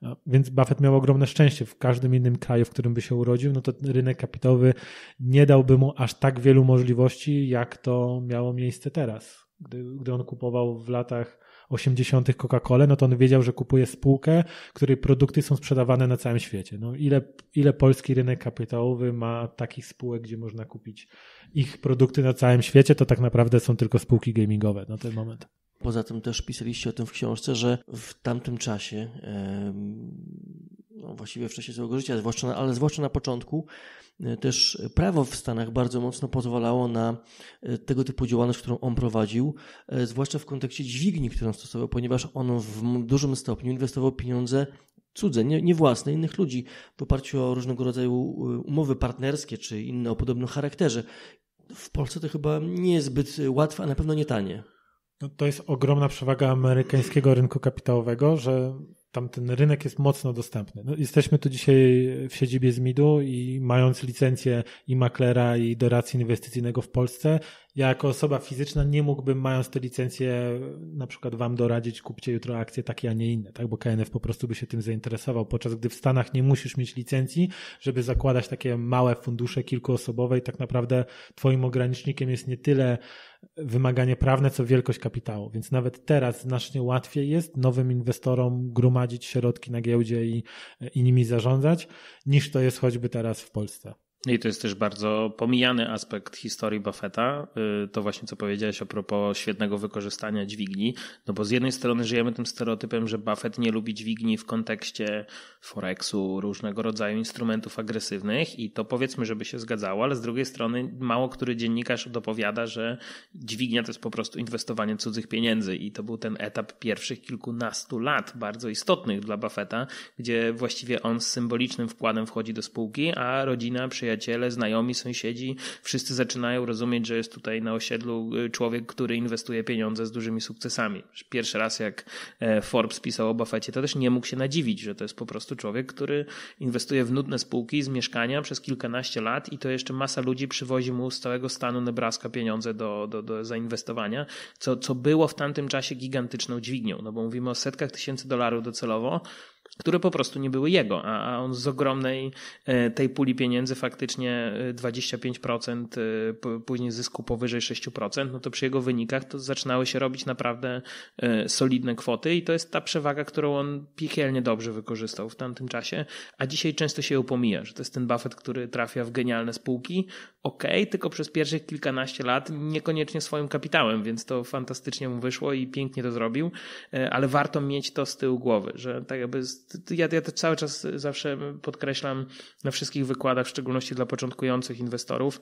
S3: E, więc Buffett miał ogromne szczęście. W każdym innym kraju, w którym by się urodził, no to rynek kapitałowy nie dałby mu aż tak wielu możliwości, jak to miało miejsce teraz. Gdy, gdy on kupował w latach 80. Coca-Colę, no to on wiedział, że kupuje spółkę, której produkty są sprzedawane na całym świecie. No ile, ile polski rynek kapitałowy ma takich spółek, gdzie można kupić ich produkty na całym świecie, to tak naprawdę są tylko spółki gamingowe na ten moment.
S1: Poza tym też pisaliście o tym w książce, że w tamtym czasie, no właściwie w czasie całego życia, zwłaszcza, ale zwłaszcza na początku, e, też prawo w Stanach bardzo mocno pozwalało na e, tego typu działalność, którą on prowadził, e, zwłaszcza w kontekście dźwigni, którą stosował, ponieważ on w dużym stopniu inwestował pieniądze cudze, nie, nie, własne, innych ludzi, w oparciu o różnego rodzaju umowy partnerskie czy inne o podobnym charakterze. W Polsce to chyba nie jest zbyt łatwe, a na pewno nie tanie. No to jest ogromna
S3: przewaga amerykańskiego rynku kapitałowego, że tamten rynek jest mocno dostępny. No, jesteśmy tu dzisiaj w siedzibie Zmidu i mając licencję i maklera i doradcy inwestycyjnego w Polsce, ja jako osoba fizyczna nie mógłbym, mając tę licencję, na przykład wam doradzić, kupcie jutro akcje takie, a nie inne, tak? Bo KNF po prostu by się tym zainteresował, podczas gdy w Stanach nie musisz mieć licencji, żeby zakładać takie małe fundusze kilkuosobowe i tak naprawdę twoim ogranicznikiem jest nie tyle wymaganie prawne, co wielkość kapitału. Więc nawet teraz znacznie łatwiej jest nowym inwestorom gromadzić środki na giełdzie i, i nimi zarządzać, niż to jest choćby teraz w Polsce.
S2: I to jest też bardzo pomijany aspekt historii Buffetta, y, to właśnie co powiedziałeś a propos świetnego wykorzystania dźwigni, no bo z jednej strony żyjemy tym stereotypem, że Buffett nie lubi dźwigni w kontekście forexu, różnego rodzaju instrumentów agresywnych i to powiedzmy, żeby się zgadzało, ale z drugiej strony mało który dziennikarz dopowiada, że dźwignia to jest po prostu inwestowanie cudzych pieniędzy i to był ten etap pierwszych kilkunastu lat bardzo istotnych dla Buffetta, gdzie właściwie on z symbolicznym wkładem wchodzi do spółki, a rodzina przyjechała przyjaciele, znajomi, sąsiedzi, wszyscy zaczynają rozumieć, że jest tutaj na osiedlu y, człowiek, który inwestuje pieniądze z dużymi sukcesami. Pierwszy raz jak e, Forbes pisał o Buffettie, to też nie mógł się nadziwić, że to jest po prostu człowiek, który inwestuje w nudne spółki z mieszkania przez kilkanaście lat i to jeszcze masa ludzi przywozi mu z całego stanu Nebraska pieniądze do, do, do zainwestowania, co, co było w tamtym czasie gigantyczną dźwignią, no bo mówimy o setkach tysięcy dolarów docelowo, które po prostu nie były jego, a on z ogromnej e, tej puli pieniędzy faktycznie 25%, e, e, później zysku powyżej 6%, no to przy jego wynikach to zaczynały się robić naprawdę solidne kwoty i to jest ta przewaga, którą on piekielnie dobrze wykorzystał w tamtym czasie, a dzisiaj często się ją pomija, że to jest ten Buffett, który trafia w genialne spółki, ok, tylko przez pierwszych kilkanaście lat niekoniecznie swoim kapitałem, więc to fantastycznie mu wyszło i pięknie to zrobił, e, ale warto mieć to z tyłu głowy, że tak jakby ja, ja to cały czas zawsze podkreślam na wszystkich wykładach, w szczególności dla początkujących inwestorów,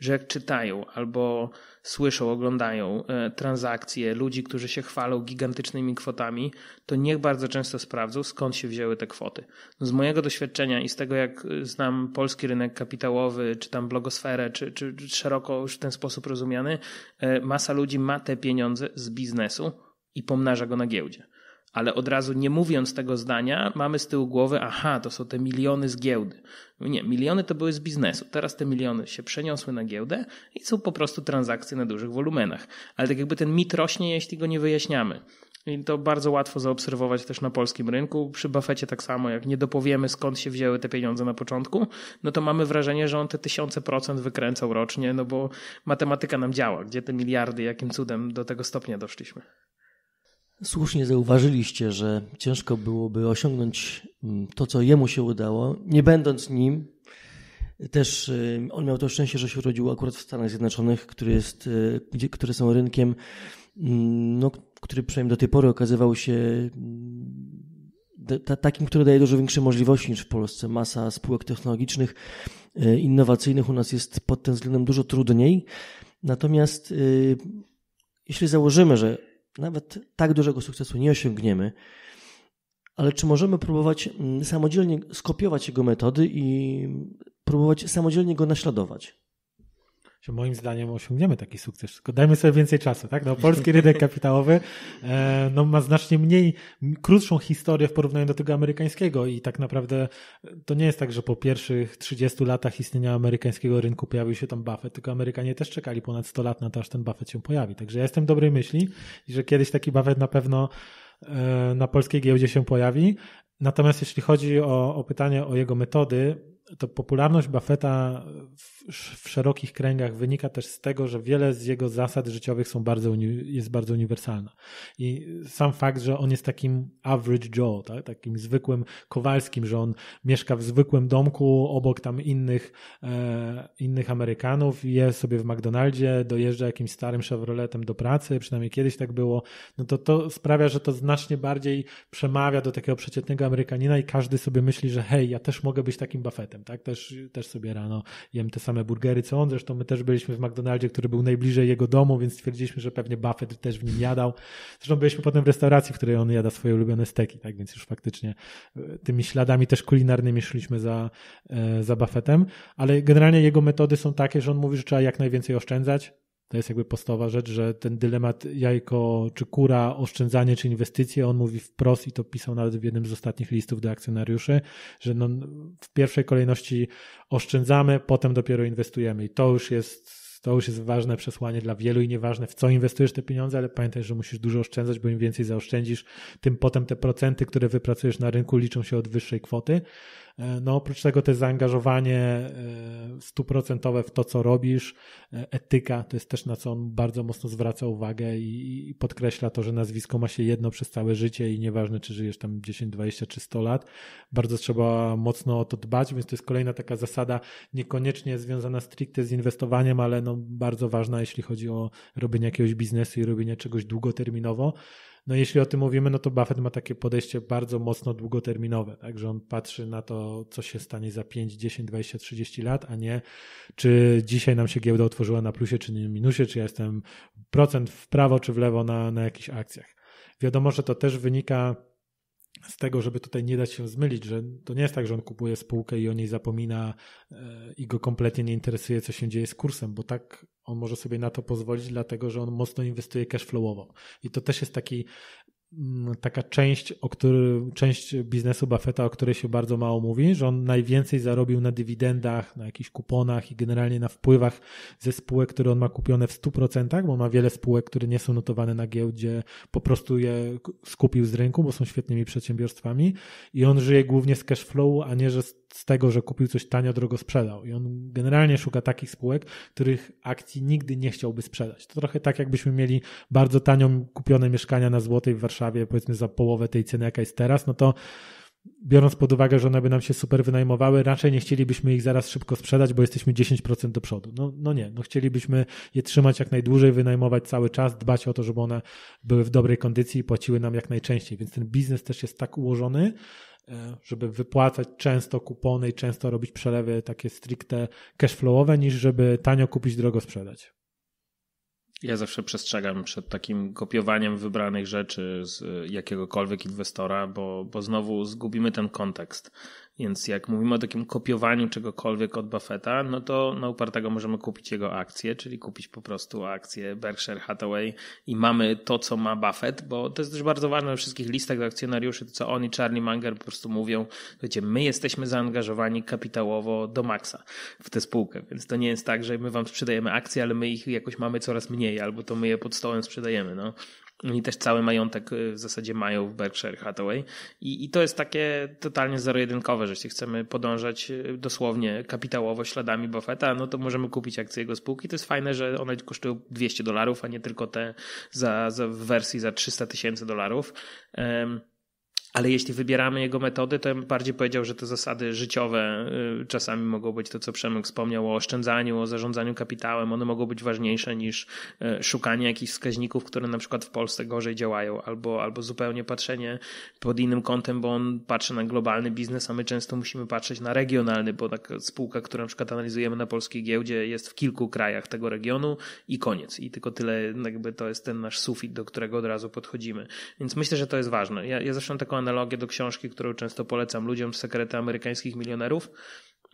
S2: że jak czytają albo słyszą, oglądają e, transakcje ludzi, którzy się chwalą gigantycznymi kwotami, to niech bardzo często sprawdzą, skąd się wzięły te kwoty. No z mojego doświadczenia i z tego, jak e, znam polski rynek kapitałowy, czy tam blogosferę, czy, czy, szeroko już w ten sposób rozumiany, e, masa ludzi ma te pieniądze z biznesu i pomnaża go na giełdzie ale od razu nie mówiąc tego zdania, mamy z tyłu głowy, aha, to są te miliony z giełdy. No nie, miliony to były z biznesu. Teraz te miliony się przeniosły na giełdę i są po prostu transakcje na dużych wolumenach. Ale tak jakby ten mit rośnie, jeśli go nie wyjaśniamy. I to bardzo łatwo zaobserwować też na polskim rynku. Przy bafecie tak samo, jak nie dopowiemy skąd się wzięły te pieniądze na początku, no to mamy wrażenie, że on te tysiące procent wykręcał rocznie, no bo matematyka nam działa. Gdzie te miliardy, jakim cudem do tego stopnia doszliśmy?
S1: Słusznie zauważyliście, że ciężko byłoby osiągnąć mm, to, co jemu się udało, nie będąc nim. Też y, on miał to szczęście, że się urodził akurat w Stanach Zjednoczonych, który jest, y, gdzie, które są rynkiem, mm, no, który przynajmniej do tej pory okazywał się mm, takim, który daje dużo większe możliwości niż w Polsce. Masa spółek technologicznych, y, innowacyjnych u nas jest pod tym względem dużo trudniej. Natomiast jeśli założymy, że nawet tak dużego sukcesu nie osiągniemy, ale czy możemy próbować mm, samodzielnie skopiować jego metody i próbować samodzielnie go naśladować?
S3: że moim zdaniem osiągniemy taki sukces. Tylko dajmy
S1: sobie więcej czasu, tak? No, polski rynek kapitałowy
S3: e, no, ma znacznie mniej, krótszą historię w porównaniu do tego amerykańskiego i tak naprawdę e, to nie jest tak, że po pierwszych 30 latach istnienia amerykańskiego rynku pojawił się tam Buffett, tylko Amerykanie też czekali ponad 100 lat na to, aż ten Buffett się pojawi. Także ja jestem dobrej myśli, że kiedyś taki Buffett na pewno e, na polskiej giełdzie się pojawi. Natomiast jeśli chodzi o, o pytanie o jego metody, to popularność Buffetta w, w, szerokich kręgach wynika też z tego, że wiele z jego zasad życiowych są bardzo, jest bardzo uniwersalna. I sam fakt, że on jest takim average Joe, tak? takim zwykłym Kowalskim, że on mieszka w zwykłym domku obok tam innych, e, innych Amerykanów, je sobie w McDonaldzie, dojeżdża jakimś starym Chevroletem do pracy, przynajmniej kiedyś tak było, no to to sprawia, że to znacznie bardziej przemawia do takiego przeciętnego Amerykanina i każdy sobie myśli, że hej, ja też mogę być takim Buffettem tak? Też, też sobie rano jem te same burgery co on. Zresztą my też byliśmy w McDonaldzie, który był najbliżej jego domu, więc stwierdziliśmy, że pewnie Buffett też w nim jadał. Zresztą byliśmy potem w restauracji, w której on jada swoje ulubione steki, tak? Więc już faktycznie e, tymi śladami też kulinarnymi szliśmy za, e, za Buffettem. Ale generalnie jego metody są takie, że on mówi, że trzeba jak najwięcej oszczędzać, to jest jakby podstawowa rzecz, że ten dylemat jajko czy kura, oszczędzanie czy inwestycje, on mówi wprost i to pisał nawet w jednym z ostatnich listów do akcjonariuszy, że no w pierwszej kolejności oszczędzamy, potem dopiero inwestujemy i to już jest to już jest ważne przesłanie dla wielu i nieważne, w co inwestujesz te pieniądze, ale pamiętaj, że musisz dużo oszczędzać, bo im więcej zaoszczędzisz, tym potem te procenty, które wypracujesz na rynku, liczą się od wyższej kwoty. E, no oprócz tego to jest zaangażowanie e, stuprocentowe w to, co robisz, e, etyka, to jest też na co on bardzo mocno zwraca uwagę i podkreśla to, że nazwisko ma się jedno przez całe życie i nieważne, czy żyjesz tam 10, 20 czy 100 lat, bardzo trzeba mocno o to dbać, więc to jest kolejna taka zasada niekoniecznie związana stricte z inwestowaniem, ale no bardzo ważna, jeśli chodzi o robienie jakiegoś biznesu i robienie czegoś długoterminowo. No jeśli o tym mówimy, no to Buffett ma takie podejście bardzo mocno długoterminowe, także on patrzy na to, co się stanie za 5, 10, 20, 30 lat, a nie czy dzisiaj nam się giełda otworzyła na plusie, czy na minusie, czy ja jestem procent w prawo, czy w lewo na, na jakichś akcjach. Wiadomo, że to też wynika z tego, żeby tutaj nie dać się zmylić, że to nie jest tak, że on kupuje spółkę i o niej zapomina e, i go kompletnie nie interesuje, co się dzieje z kursem, bo tak on może sobie na to pozwolić, dlatego że on mocno inwestuje cashflowowo. I to też jest taki Mm, taka część, o który, część biznesu Buffetta, o której się bardzo mało mówi, że on najwięcej zarobił na dywidendach, na jakichś kuponach i generalnie na wpływach ze spółek, które on ma kupione w 100%, bo ma wiele spółek, które nie są notowane na giełdzie, po prostu je skupił z rynku, bo są świetnymi przedsiębiorstwami i on żyje głównie z cash flow, a nie że z z tego, że kupił coś tanio, drogo sprzedał. I on generalnie szuka takich spółek, których akcji nigdy nie chciałby sprzedać. To trochę tak, jakbyśmy mieli bardzo tanio kupione mieszkania na Złotej w Warszawie, powiedzmy za połowę tej ceny, jaka jest teraz, no to biorąc pod uwagę, że one by nam się super wynajmowały, raczej nie chcielibyśmy ich zaraz szybko sprzedać, bo jesteśmy 10% do przodu. No, no nie, no chcielibyśmy je trzymać jak najdłużej, wynajmować cały czas, dbać o to, żeby one były w dobrej kondycji i płaciły nam jak najczęściej. Więc ten biznes też jest tak ułożony, E, żeby wypłacać często kupony i często robić przelewy takie stricte cashflowowe, niż żeby tanio kupić, drogo sprzedać.
S2: Ja zawsze przestrzegam przed takim kopiowaniem wybranych rzeczy z e, jakiegokolwiek inwestora, bo, bo znowu zgubimy ten kontekst. Więc jak mówimy o takim kopiowaniu czegokolwiek od Buffetta, no to na upartego możemy kupić jego akcję, czyli kupić po prostu akcję Berkshire Hathaway i mamy to, co ma Buffett, bo to jest też bardzo ważne we wszystkich listach do akcjonariuszy, to co oni, Charlie Munger, po prostu mówią, wiecie, my jesteśmy zaangażowani kapitałowo do maksa w tę spółkę, więc to nie jest tak, że my wam sprzedajemy akcje, ale my ich jakoś mamy coraz mniej, albo to my je pod stołem sprzedajemy, no. Oni też cały majątek y, w zasadzie mają w Berkshire Hathaway. I, i to jest takie totalnie zero-jedynkowe, że jeśli chcemy podążać y, dosłownie kapitałowo śladami Buffetta, no to możemy kupić akcje jego spółki. To jest fajne, że one kosztują 200 dolarów, a nie tylko te za, za w wersji za 300 tysięcy dolarów. Um, ale jeśli wybieramy jego metody, to ja bym bardziej powiedział, że te zasady życiowe y, czasami mogą być to, co Przemek wspomniał o oszczędzaniu, o zarządzaniu kapitałem. One mogą być ważniejsze niż y, szukanie jakichś wskaźników, które na przykład w Polsce gorzej działają, albo, albo zupełnie patrzenie pod innym kątem, bo on patrzy na globalny biznes, a my często musimy patrzeć na regionalny, bo tak spółka, którą na przykład analizujemy na polskiej giełdzie, jest w kilku krajach tego regionu i koniec. I tylko tyle, jakby to jest ten nasz sufit, do którego od razu podchodzimy. Więc myślę, że to jest ważne. Ja, ja zawsze taką analogię do książki, którą często polecam ludziom z sekrety amerykańskich milionerów.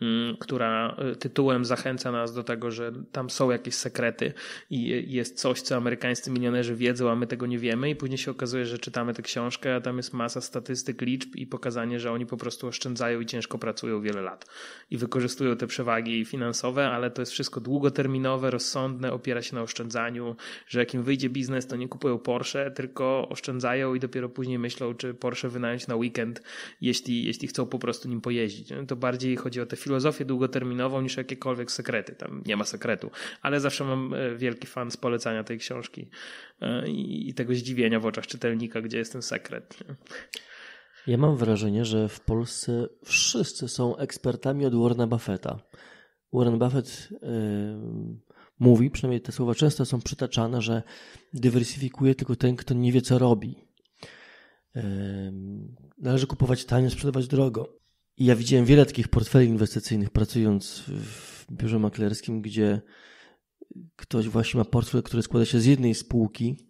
S2: Mm, która e, tytułem zachęca nas do tego, że tam są jakieś sekrety i jest coś, co amerykańscy milionerzy wiedzą, a my tego nie wiemy i później się okazuje, że czytamy tę książkę, a tam jest masa statystyk, liczb i pokazanie, że oni po prostu oszczędzają i ciężko pracują wiele lat i wykorzystują te przewagi finansowe, ale to jest wszystko długoterminowe, rozsądne, opiera się na oszczędzaniu, że jak im wyjdzie biznes, to nie kupują Porsche, tylko oszczędzają i dopiero później myślą, czy Porsche wynająć na weekend, jeśli, jeśli chcą po prostu nim pojeździć. To bardziej chodzi o te filozofie filozofię długoterminową niż jakiekolwiek sekrety. Tam nie ma sekretu, ale zawsze mam e, wielki fan z polecania tej książki e, i tego zdziwienia w oczach czytelnika, gdzie jest ten sekret.
S1: Ja mam wrażenie, że w Polsce wszyscy są ekspertami od Warrena Buffetta. Warren Buffett yy, mówi, przynajmniej te słowa często są przytaczane, że dywersyfikuje tylko ten, kto nie wie, co robi. Yy, należy kupować tanio, sprzedawać drogo. I ja widziałem wiele takich portfeli inwestycyjnych, pracując w biurze maklerskim, gdzie ktoś właśnie ma portfel, który składa się z jednej spółki,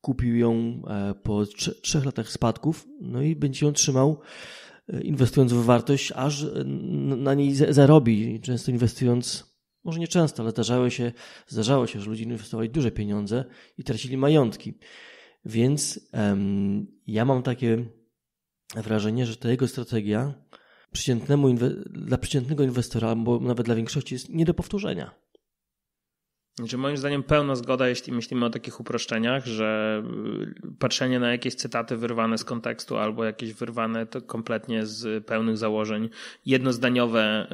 S1: kupił ją e, po trzech latach spadków, no i będzie ją trzymał, e, inwestując w wartość, aż e, na niej zarobi. Często inwestując, może nie często, ale zdarzało się, zdarzało się, że ludzie inwestowali duże pieniądze i tracili majątki. Więc um, ja mam takie wrażenie, że ta jego strategia przeciętnemu, dla przeciętnego inwestora, bo nawet dla większości jest nie do powtórzenia.
S2: Znaczy moim zdaniem pełna zgoda, jeśli myślimy o takich uproszczeniach, że y, patrzenie na jakieś cytaty wyrwane z kontekstu albo jakieś wyrwane to kompletnie z pełnych założeń, jednozdaniowe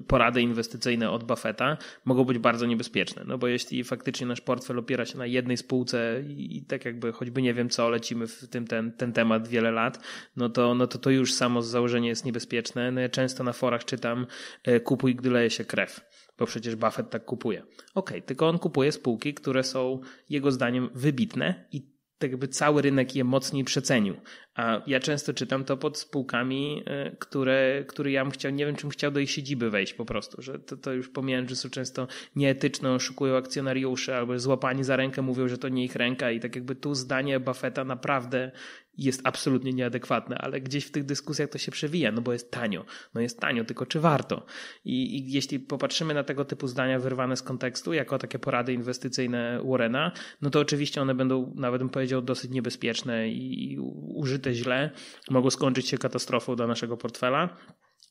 S2: y, porady inwestycyjne od Buffetta mogą być bardzo niebezpieczne. No bo jeśli faktycznie nasz portfel opiera się na jednej spółce i tak jakby choćby nie wiem co, lecimy w tym ten, ten temat wiele lat, no to, no to to już samo założenie jest niebezpieczne. No ja często na forach czytam y, kupuj, gdy leje się krew bo przecież Buffett tak kupuje. Ok, tylko on kupuje spółki, które są jego zdaniem wybitne i tak jakby cały rynek je mocniej przecenił, a ja często czytam to pod spółkami, e, które, które ja bym chciał, nie wiem, czym chciał do ich siedziby wejść po prostu, że to, to już pomijając, że są często nieetyczne, oszukują akcjonariuszy albo złapani za rękę mówią, że to nie ich ręka i tak jakby tu zdanie Buffetta naprawdę jest absolutnie nieadekwatne, ale gdzieś w tych dyskusjach to się przewija, no bo jest tanio. No jest tanio, tylko czy warto? I, I, jeśli popatrzymy na tego typu zdania wyrwane z kontekstu, jako takie porady inwestycyjne Warrena, no to oczywiście one będą, nawet bym powiedział, dosyć niebezpieczne i użyte te źle, mogą skończyć się katastrofą dla naszego portfela.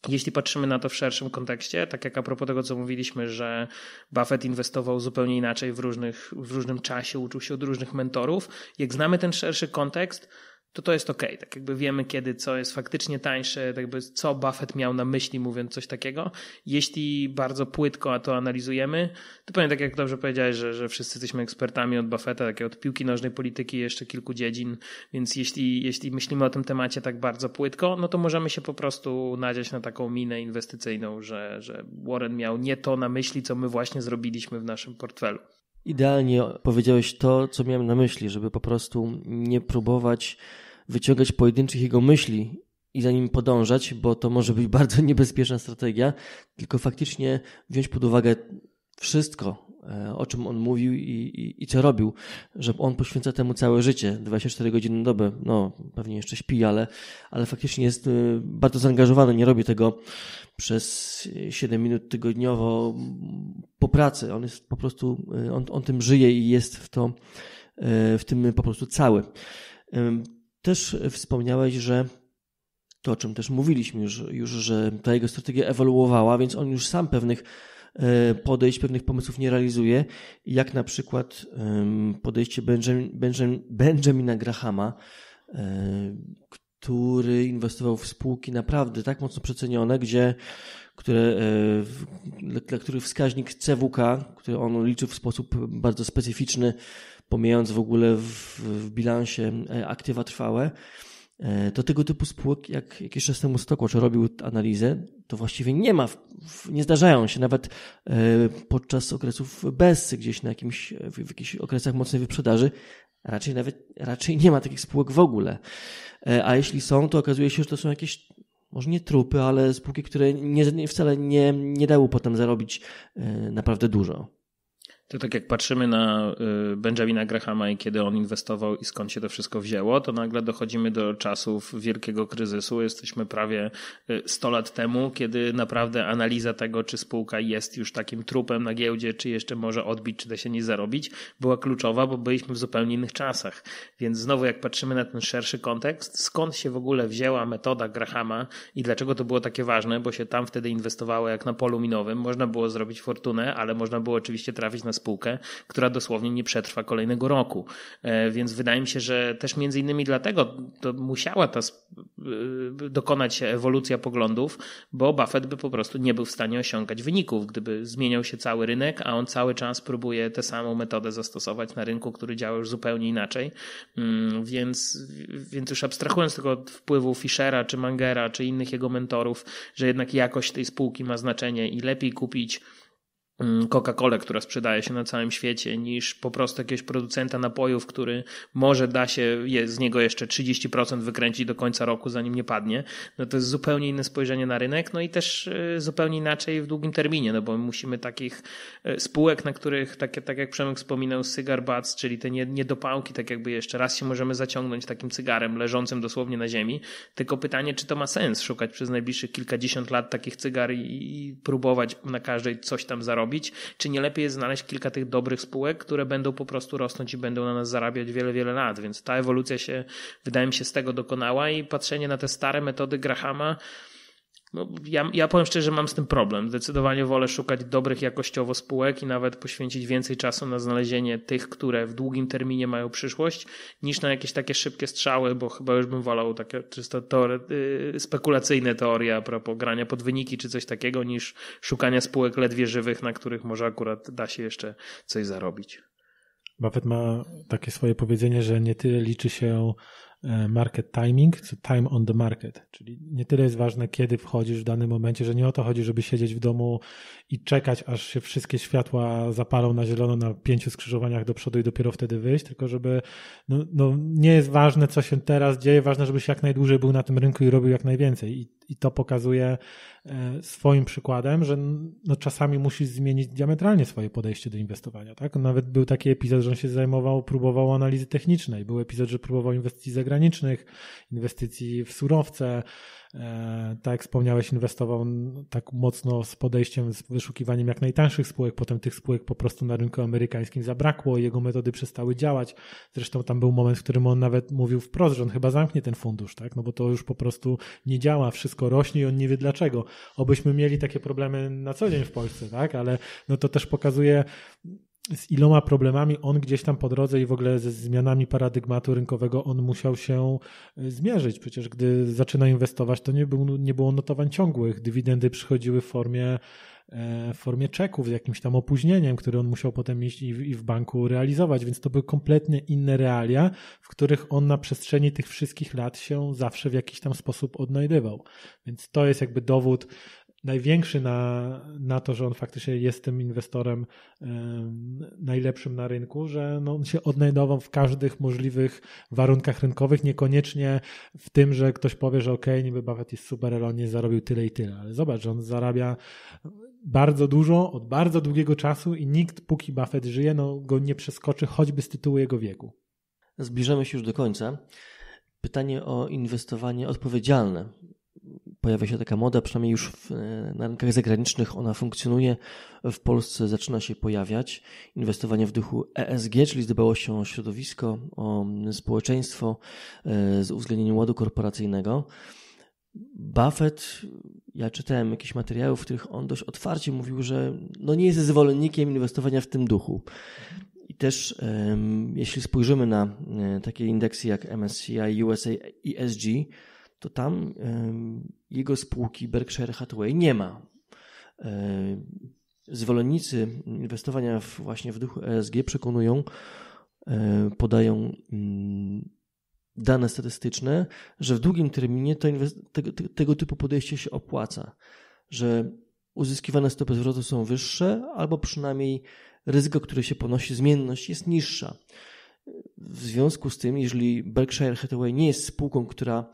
S2: Jeśli patrzymy na to w szerszym kontekście, tak jak a propos tego, co mówiliśmy, że Buffett inwestował zupełnie inaczej w, różnych, w różnym czasie, uczył się od różnych mentorów, jak znamy ten szerszy kontekst, to to jest ok. Tak jakby wiemy, kiedy co jest faktycznie tańsze, tak jakby co Buffett miał na myśli, mówiąc coś takiego. Jeśli bardzo płytko a to analizujemy, to pewnie tak jak dobrze powiedziałeś, że, że wszyscy jesteśmy ekspertami od Buffetta, takie od piłki nożnej, polityki, jeszcze kilku dziedzin, więc jeśli, jeśli myślimy o tym temacie tak bardzo płytko, no to możemy się po prostu nadziać na taką minę inwestycyjną, że, że Warren miał nie to na myśli, co my właśnie zrobiliśmy w naszym portfelu.
S1: Idealnie powiedziałeś to, co miałem na myśli, żeby po prostu nie próbować wyciągać pojedynczych jego myśli i za nim podążać, bo to może być bardzo niebezpieczna strategia, tylko faktycznie wziąć pod uwagę wszystko, e, o czym on mówił i, i, i co robił, że on poświęca temu całe życie, 24 godziny na dobę, no pewnie jeszcze śpi, ale, ale faktycznie jest e, bardzo zaangażowany, nie robi tego przez 7 minut tygodniowo po pracy, on jest po prostu, e, on, on tym żyje i jest w to, w tym po prostu cały. Też wspomniałeś, że to, o czym też mówiliśmy już, już że ta jego strategia ewoluowała, więc on już sam pewnych e, podejść, pewnych pomysłów nie realizuje, jak na przykład podejście Benjamin, Benjamin, Benjamina Grahama, e, który inwestował w spółki naprawdę tak mocno przecenione, gdzie, które, e, dla, dla których wskaźnik CWK, który on liczył w sposób bardzo specyficzny, pomijając w ogóle w, w bilansie e, aktywa trwałe, e, to tego typu spółek, jak jakiś czas temu Stockwatch robił analizę, to właściwie nie ma, nie zdarzają się nawet e, podczas okresów bez, gdzieś na jakimś, w jakichś okresach mocnej wyprzedaży, raczej nawet, raczej nie ma takich spółek w ogóle. A jeśli są, to okazuje się, że to są jakieś może nie trupy, ale spółki, które nie, wcale nie, nie dały potem zarobić naprawdę dużo.
S2: To tak jak patrzymy na y, Benjamina Grahama i kiedy on inwestował i skąd się to wszystko wzięło, to nagle dochodzimy do czasów wielkiego kryzysu. Jesteśmy prawie 100 y, lat temu, kiedy naprawdę analiza tego, czy spółka jest już takim trupem na giełdzie, czy jeszcze może odbić, czy da się nie zarobić, była kluczowa, bo byliśmy w zupełnie innych czasach. Więc znowu jak patrzymy na ten szerszy kontekst, skąd się w ogóle wzięła metoda Grahama i dlaczego to było takie ważne, bo się tam wtedy inwestowało jak na polu minowym. Można było zrobić fortunę, ale można było oczywiście trafić na spółkę, która dosłownie nie przetrwa kolejnego roku. E, więc wydaje mi się, że też między innymi dlatego to musiała ta e, dokonać się ewolucja poglądów, bo Buffett by po prostu nie był w stanie osiągać wyników, gdyby zmieniał się cały rynek, a on cały czas próbuje tę samą metodę zastosować na rynku, który działa już zupełnie inaczej. Mm, więc, więc już abstrahując tylko od wpływu Fischera, czy Mangera, czy innych jego mentorów, że jednak jakość tej spółki ma znaczenie i lepiej kupić Mm, coca cola która sprzedaje się na całym świecie, niż po prostu jakiegoś producenta napojów, który może da się z niego jeszcze 30% wykręcić do końca roku, zanim nie padnie. No to jest zupełnie inne spojrzenie na rynek, no i też e, zupełnie inaczej w długim terminie, no bo musimy takich e, spółek, na których, tak, tak jak Przemek wspominał, cygar bac, czyli te niedopałki, tak jakby jeszcze raz się możemy zaciągnąć takim cygarem leżącym dosłownie na ziemi, tylko pytanie, czy to ma sens szukać przez najbliższych kilkadziesiąt lat takich cygar i, i próbować na każdej coś tam zarobić robić, czy nie lepiej jest znaleźć kilka tych dobrych spółek, które będą po prostu rosnąć i będą na nas zarabiać wiele, wiele lat, więc ta ewolucja się, wydaje mi się, z tego dokonała i patrzenie na te stare metody Grahama, no, ja, ja powiem szczerze, że mam z tym problem. Zdecydowanie wolę szukać dobrych jakościowo spółek i nawet poświęcić więcej czasu na znalezienie tych, które w długim terminie mają przyszłość, niż na jakieś takie szybkie strzały, bo chyba już bym wolał takie czysto teore y, spekulacyjne teorie a propos grania pod wyniki czy coś takiego, niż szukania spółek ledwie żywych, na których może akurat da się jeszcze coś zarobić.
S3: Buffett ma takie swoje powiedzenie, że nie tyle liczy się E, market timing, czy time on the market, czyli nie tyle jest ważne, kiedy wchodzisz w danym momencie, że nie o to chodzi, żeby siedzieć w domu i czekać, aż się wszystkie światła zapalą na zielono na pięciu skrzyżowaniach do przodu i dopiero wtedy wyjść, tylko żeby, no, no nie jest ważne, co się teraz dzieje, ważne, żebyś jak najdłużej był na tym rynku i robił jak najwięcej. I i to pokazuje e, swoim przykładem, że no czasami musisz zmienić diametralnie swoje podejście do inwestowania. Tak? Nawet był taki epizod, że on się zajmował, próbował analizy technicznej. Był epizod, że próbował inwestycji zagranicznych, inwestycji w surowce, E, tak jak wspomniałeś, inwestował tak mocno z podejściem, z wyszukiwaniem jak najtańszych spółek. Potem tych spółek po prostu na rynku amerykańskim zabrakło, jego metody przestały działać. Zresztą tam był moment, w którym on nawet mówił wprost, że on chyba zamknie ten fundusz, tak? No bo to już po prostu nie działa, wszystko rośnie i on nie wie dlaczego. Obyśmy mieli takie problemy na co dzień w Polsce, tak? Ale no to też pokazuje z iloma problemami on gdzieś tam po drodze i w ogóle ze zmianami paradygmatu rynkowego on musiał się e, zmierzyć. Przecież gdy zaczyna inwestować, to nie, był, nie było notowań ciągłych. Dywidendy przychodziły w formie, e, w formie czeków z jakimś tam opóźnieniem, które on musiał potem iść i w, i w banku realizować, więc to były kompletnie inne realia, w których on na przestrzeni tych wszystkich lat się zawsze w jakiś tam sposób odnajdywał. Więc to jest jakby dowód największy na, na to, że on faktycznie jest tym inwestorem najlepszym na rynku, że no on się odnajdował w każdych możliwych warunkach rynkowych, niekoniecznie w tym, że ktoś powie, że ok, niby Buffett jest super, ale on nie zarobił tyle i tyle, ale zobacz, że on zarabia bardzo dużo od bardzo długiego czasu i nikt, póki Buffett żyje, no go nie przeskoczy choćby z tytułu jego wieku.
S1: Zbliżamy się już do końca. Pytanie o inwestowanie odpowiedzialne pojawia się taka moda, przynajmniej już w, na rynkach zagranicznych ona funkcjonuje, w Polsce zaczyna się pojawiać. Inwestowanie w duchu ESG, czyli dbałość o środowisko, o społeczeństwo e, z uwzględnieniem ładu korporacyjnego. Buffett, ja czytałem jakieś materiały, w których on dość otwarcie mówił, że no nie jest zwolennikiem inwestowania w tym duchu. I też jeśli spojrzymy na e, takie indeksy jak MSCI, USA ESG, to tam jego spółki Berkshire Hathaway nie ma. Zwolennicy inwestowania w, właśnie w duchu ESG przekonują, podają dane statystyczne, że w długim terminie tego, tego typu podejście się opłaca, że uzyskiwane stopy zwrotu są wyższe, albo przynajmniej ryzyko, które się ponosi, zmienność jest niższa. W związku z tym, jeżeli Berkshire Hathaway nie jest spółką, która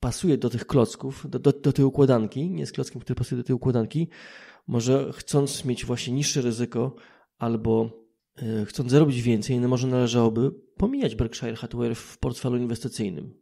S1: pasuje do tych klocków, do, do, do, tej układanki, nie z klockiem, który pasuje do tej układanki, może chcąc mieć właśnie niższe ryzyko albo yy, chcąc zarobić więcej, no może należałoby pomijać Berkshire Hathaway w portfelu inwestycyjnym.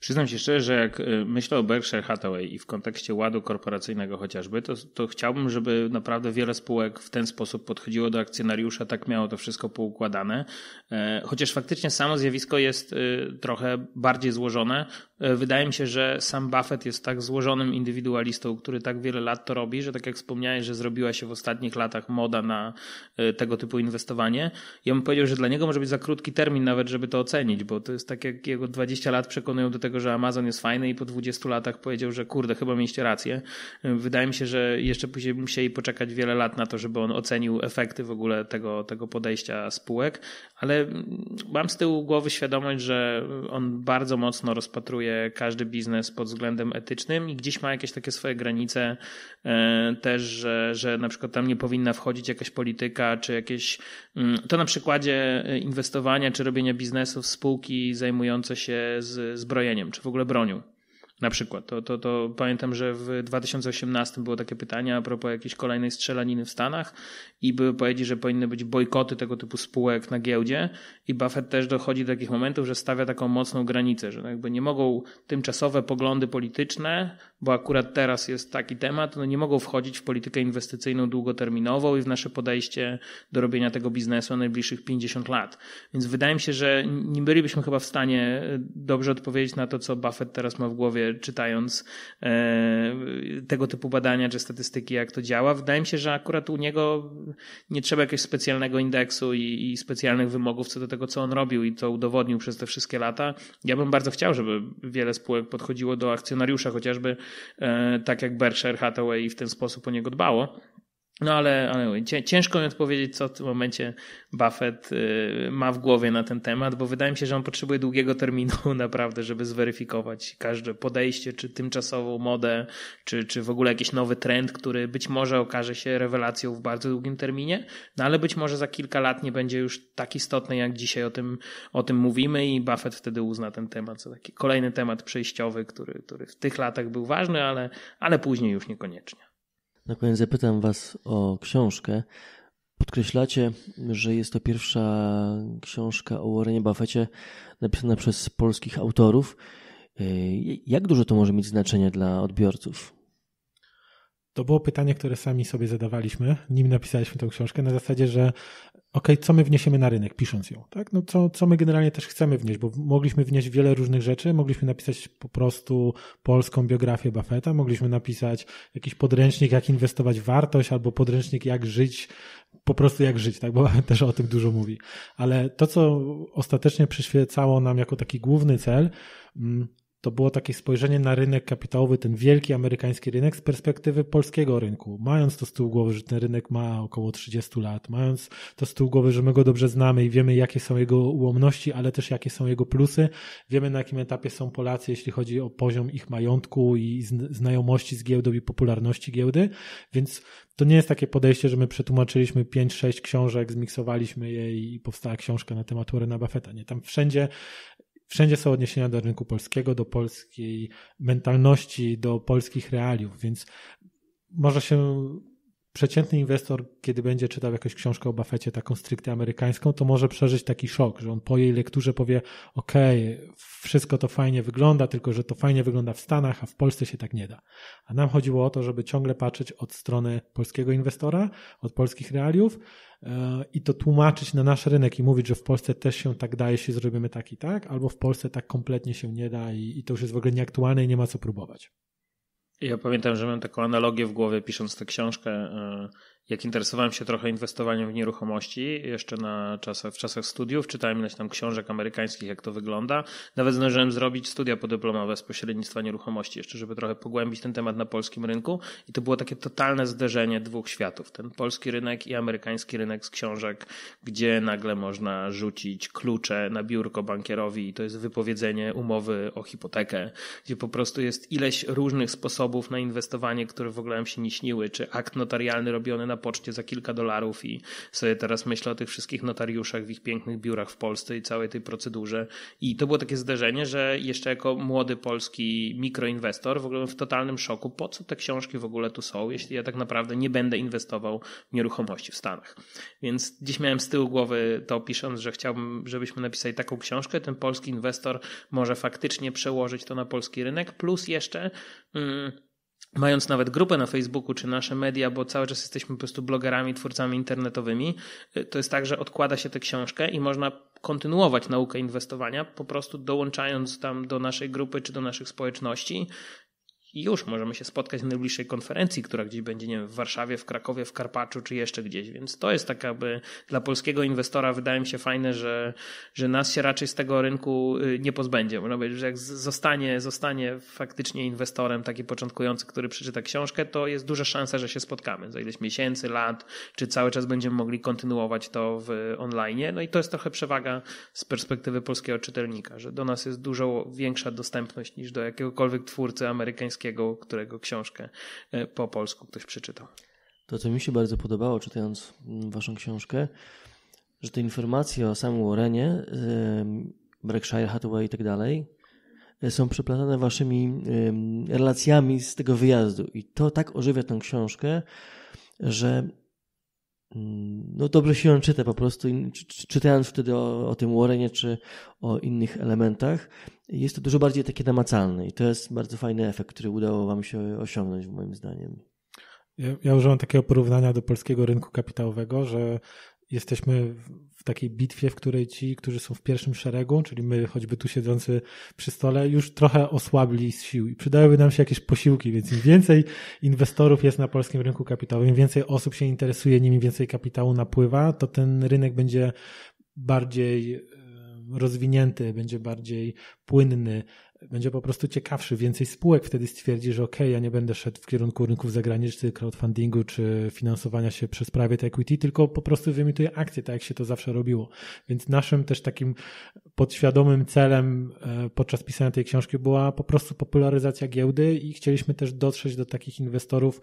S2: Przyznam się szczerze, że jak y, myślę o Berkshire Hathaway i w kontekście ładu korporacyjnego chociażby, to, to chciałbym, żeby naprawdę wiele spółek w ten sposób podchodziło do akcjonariusza, tak miało to wszystko poukładane. E, chociaż faktycznie samo zjawisko jest y, trochę bardziej złożone. E, wydaje mi się, że sam Buffett jest tak złożonym indywidualistą, który tak wiele lat to robi, że tak jak wspomniałeś, że zrobiła się w ostatnich latach moda na e, tego typu inwestowanie. Ja bym powiedział, że dla niego może być za krótki termin nawet, żeby to ocenić, bo to jest tak jak jego 20 lat przekonują do tego, że Amazon jest fajny i po 20 latach powiedział, że kurde, chyba mieliście rację. Wydaje mi się, że jeszcze później musieli poczekać wiele lat na to, żeby on ocenił efekty w ogóle tego, tego podejścia spółek, ale mam z tyłu głowy świadomość, że on bardzo mocno rozpatruje każdy biznes pod względem etycznym i gdzieś ma jakieś takie swoje granice e, też, że, że na przykład tam nie powinna wchodzić jakaś polityka, czy jakieś. Mm, to na przykładzie inwestowania czy robienia biznesów spółki zajmujące się zbrojeniem jedzeniem czy w ogóle bronią. Na przykład, to, to, to pamiętam, że w 2018 było takie pytanie a propos jakiejś kolejnej strzelaniny w Stanach i były powiedzi, że powinny być bojkoty tego typu spółek na giełdzie i Buffett też dochodzi do takich momentów, że stawia taką mocną granicę, że no jakby nie mogą tymczasowe poglądy polityczne, bo akurat teraz jest taki temat, no nie mogą wchodzić w politykę inwestycyjną długoterminową i w nasze podejście do robienia tego biznesu na najbliższych 50 lat. Więc wydaje mi się, że nie bylibyśmy chyba w stanie e, dobrze odpowiedzieć na to, co Buffett teraz ma w głowie czytając e, tego typu badania czy statystyki, jak to działa. Wydaje mi się, że akurat u niego nie trzeba jakiegoś specjalnego indeksu i, i specjalnych wymogów co do tego, co on robił i to udowodnił przez te wszystkie lata. Ja bym bardzo chciał, żeby wiele spółek podchodziło do akcjonariusza, chociażby e, tak jak Berkshire Hathaway i w ten sposób o niego dbało. No ale ale ciężko mi odpowiedzieć, co w tym momencie Buffett y, ma w głowie na ten temat, bo wydaje mi się, że on potrzebuje długiego terminu naprawdę, żeby zweryfikować każde podejście, czy tymczasową modę, czy, czy w ogóle jakiś nowy trend, który być może okaże się rewelacją w bardzo długim terminie, no ale być może za kilka lat nie będzie już tak istotny, jak dzisiaj o tym, o tym mówimy i Buffett wtedy uzna ten temat za taki kolejny temat przejściowy, który, który w tych latach był ważny, ale, ale później już niekoniecznie.
S1: Na koniec zapytam Was o książkę. Podkreślacie, że jest to pierwsza książka o Warrenie Buffecie napisana przez polskich autorów. Y, jak dużo to może mieć znaczenie dla odbiorców?
S3: To było pytanie, które sami sobie zadawaliśmy, nim napisaliśmy tę książkę, na zasadzie, że okej, okay, co my wniesiemy na rynek, pisząc ją, tak? No co, co my generalnie też chcemy wnieść, bo mogliśmy wnieść wiele różnych rzeczy, mogliśmy napisać po prostu polską biografię Buffetta, mogliśmy napisać jakiś podręcznik, jak inwestować w wartość, albo podręcznik, jak żyć, po prostu jak żyć, tak? Bo też o tym dużo mówi. Ale to, co ostatecznie przyświecało nam jako taki główny cel, mm, to było takie spojrzenie na rynek kapitałowy, ten wielki amerykański rynek z perspektywy polskiego rynku. Mając to z tyłu głowy, że ten rynek ma około 30 lat, mając to z tyłu głowy, że my go dobrze znamy i wiemy, jakie są jego ułomności, ale też jakie są jego plusy, wiemy na jakim etapie są Polacy, jeśli chodzi o poziom ich majątku i znajomości z giełdą i popularności giełdy, więc to nie jest takie podejście, że my przetłumaczyliśmy 5-6 książek, zmiksowaliśmy je i powstała książka na temat Warrena Buffetta. Nie, tam wszędzie Wszędzie są odniesienia do rynku polskiego, do polskiej mentalności, do polskich realiów, więc może się przeciętny inwestor, kiedy będzie czytał jakąś książkę o Bafecie, taką stricte amerykańską, to może przeżyć taki szok, że on po jej lekturze powie: "Okej, wszystko to fajnie wygląda, tylko że to fajnie wygląda w Stanach, a w Polsce się tak nie da. A nam chodziło o to, żeby ciągle patrzeć od strony polskiego inwestora, od polskich realiów e, i to tłumaczyć na nasz rynek i mówić, że w Polsce też się tak daje, jeśli zrobimy tak i tak, albo w Polsce tak kompletnie się nie da i, i to już jest w ogóle nieaktualne i nie ma co próbować. Ja
S2: pamiętam, że miałem taką analogię w głowie pisząc tę książkę, e, jak interesowałem się trochę inwestowaniem w nieruchomości, jeszcze na czasach, w czasach studiów, czytałem ileś tam książek amerykańskich, jak to wygląda. Nawet zdążyłem zrobić studia podyplomowe z pośrednictwa nieruchomości, jeszcze żeby trochę pogłębić ten temat na polskim rynku. I to było takie totalne zderzenie dwóch światów. Ten polski rynek i amerykański rynek z książek, gdzie nagle można rzucić klucze na biurko bankierowi i to jest wypowiedzenie umowy o hipotekę, gdzie po prostu jest ileś różnych sposobów na inwestowanie, które w ogóle nam się nie śniły, czy akt notarialny robiony na poczcie za kilka dolarów i sobie teraz myślę o tych wszystkich notariuszach w ich pięknych biurach w Polsce i całej tej procedurze. I to było takie zderzenie, że jeszcze jako młody polski mikroinwestor w ogóle w totalnym szoku, po co te książki w ogóle tu są, jeśli ja tak naprawdę nie będę inwestował w nieruchomości w Stanach. Więc dziś miałem z tyłu głowy to pisząc, że chciałbym, żebyśmy napisali taką książkę. Ten polski inwestor może faktycznie przełożyć to na polski rynek, plus jeszcze. Mm, mając nawet grupę na Facebooku czy nasze media, bo cały czas jesteśmy po prostu blogerami, twórcami internetowymi, y, to jest tak, że odkłada się tę książkę i można kontynuować naukę inwestowania, po prostu dołączając tam do naszej grupy czy do naszych społeczności już możemy się spotkać na najbliższej konferencji, która gdzieś będzie nie wiem, w Warszawie, w Krakowie, w Karpaczu czy jeszcze gdzieś. Więc to jest tak by dla polskiego inwestora wydaje mi się fajne, że, że nas się raczej z tego rynku y, nie pozbędzie. Można powiedzieć, że jak zostanie, zostanie faktycznie inwestorem taki początkujący, który przeczyta książkę, to jest duża szansa, że się spotkamy za ileś miesięcy, lat, czy cały czas będziemy mogli kontynuować to w online. No i to jest trochę przewaga z perspektywy polskiego czytelnika, że do nas jest dużo większa dostępność niż do jakiegokolwiek twórcy amerykańskiego Dostojewskiego, którego książkę e, po polsku ktoś przeczytał.
S1: To, co mi się bardzo podobało, czytając mm, Waszą książkę, że te informacje o samym Warrenie, Berkshire Hathaway i tak dalej, e, są przeplatane Waszymi relacjami z tego wyjazdu. I to tak ożywia tę książkę, że Mm, no dobrze się on czyta po prostu, czytając wtedy o, o tym Warrenie czy o innych elementach, jest to dużo bardziej takie namacalne i to jest bardzo fajny efekt, który udało wam się osiągnąć moim zdaniem.
S3: Ja, ja użyłem takiego porównania do polskiego rynku kapitałowego, że jesteśmy w takiej bitwie, w której ci, którzy są w pierwszym szeregu, czyli my choćby tu siedzący przy stole, już trochę osłabli z sił i przydałyby nam się jakieś posiłki, więc im więcej inwestorów jest na polskim rynku kapitałowym, im więcej osób się interesuje nimi, więcej kapitału napływa, to ten rynek będzie bardziej rozwinięty, będzie bardziej płynny, będzie po prostu ciekawszy, więcej spółek wtedy stwierdzi, że ok, ja nie będę szedł w kierunku rynków zagranicznych, crowdfundingu czy finansowania się przez private equity, tylko po prostu wyemituje akcje, tak jak się to zawsze robiło. Więc naszym też takim podświadomym celem e, podczas pisania tej książki była po prostu popularyzacja giełdy i chcieliśmy też dotrzeć do takich inwestorów,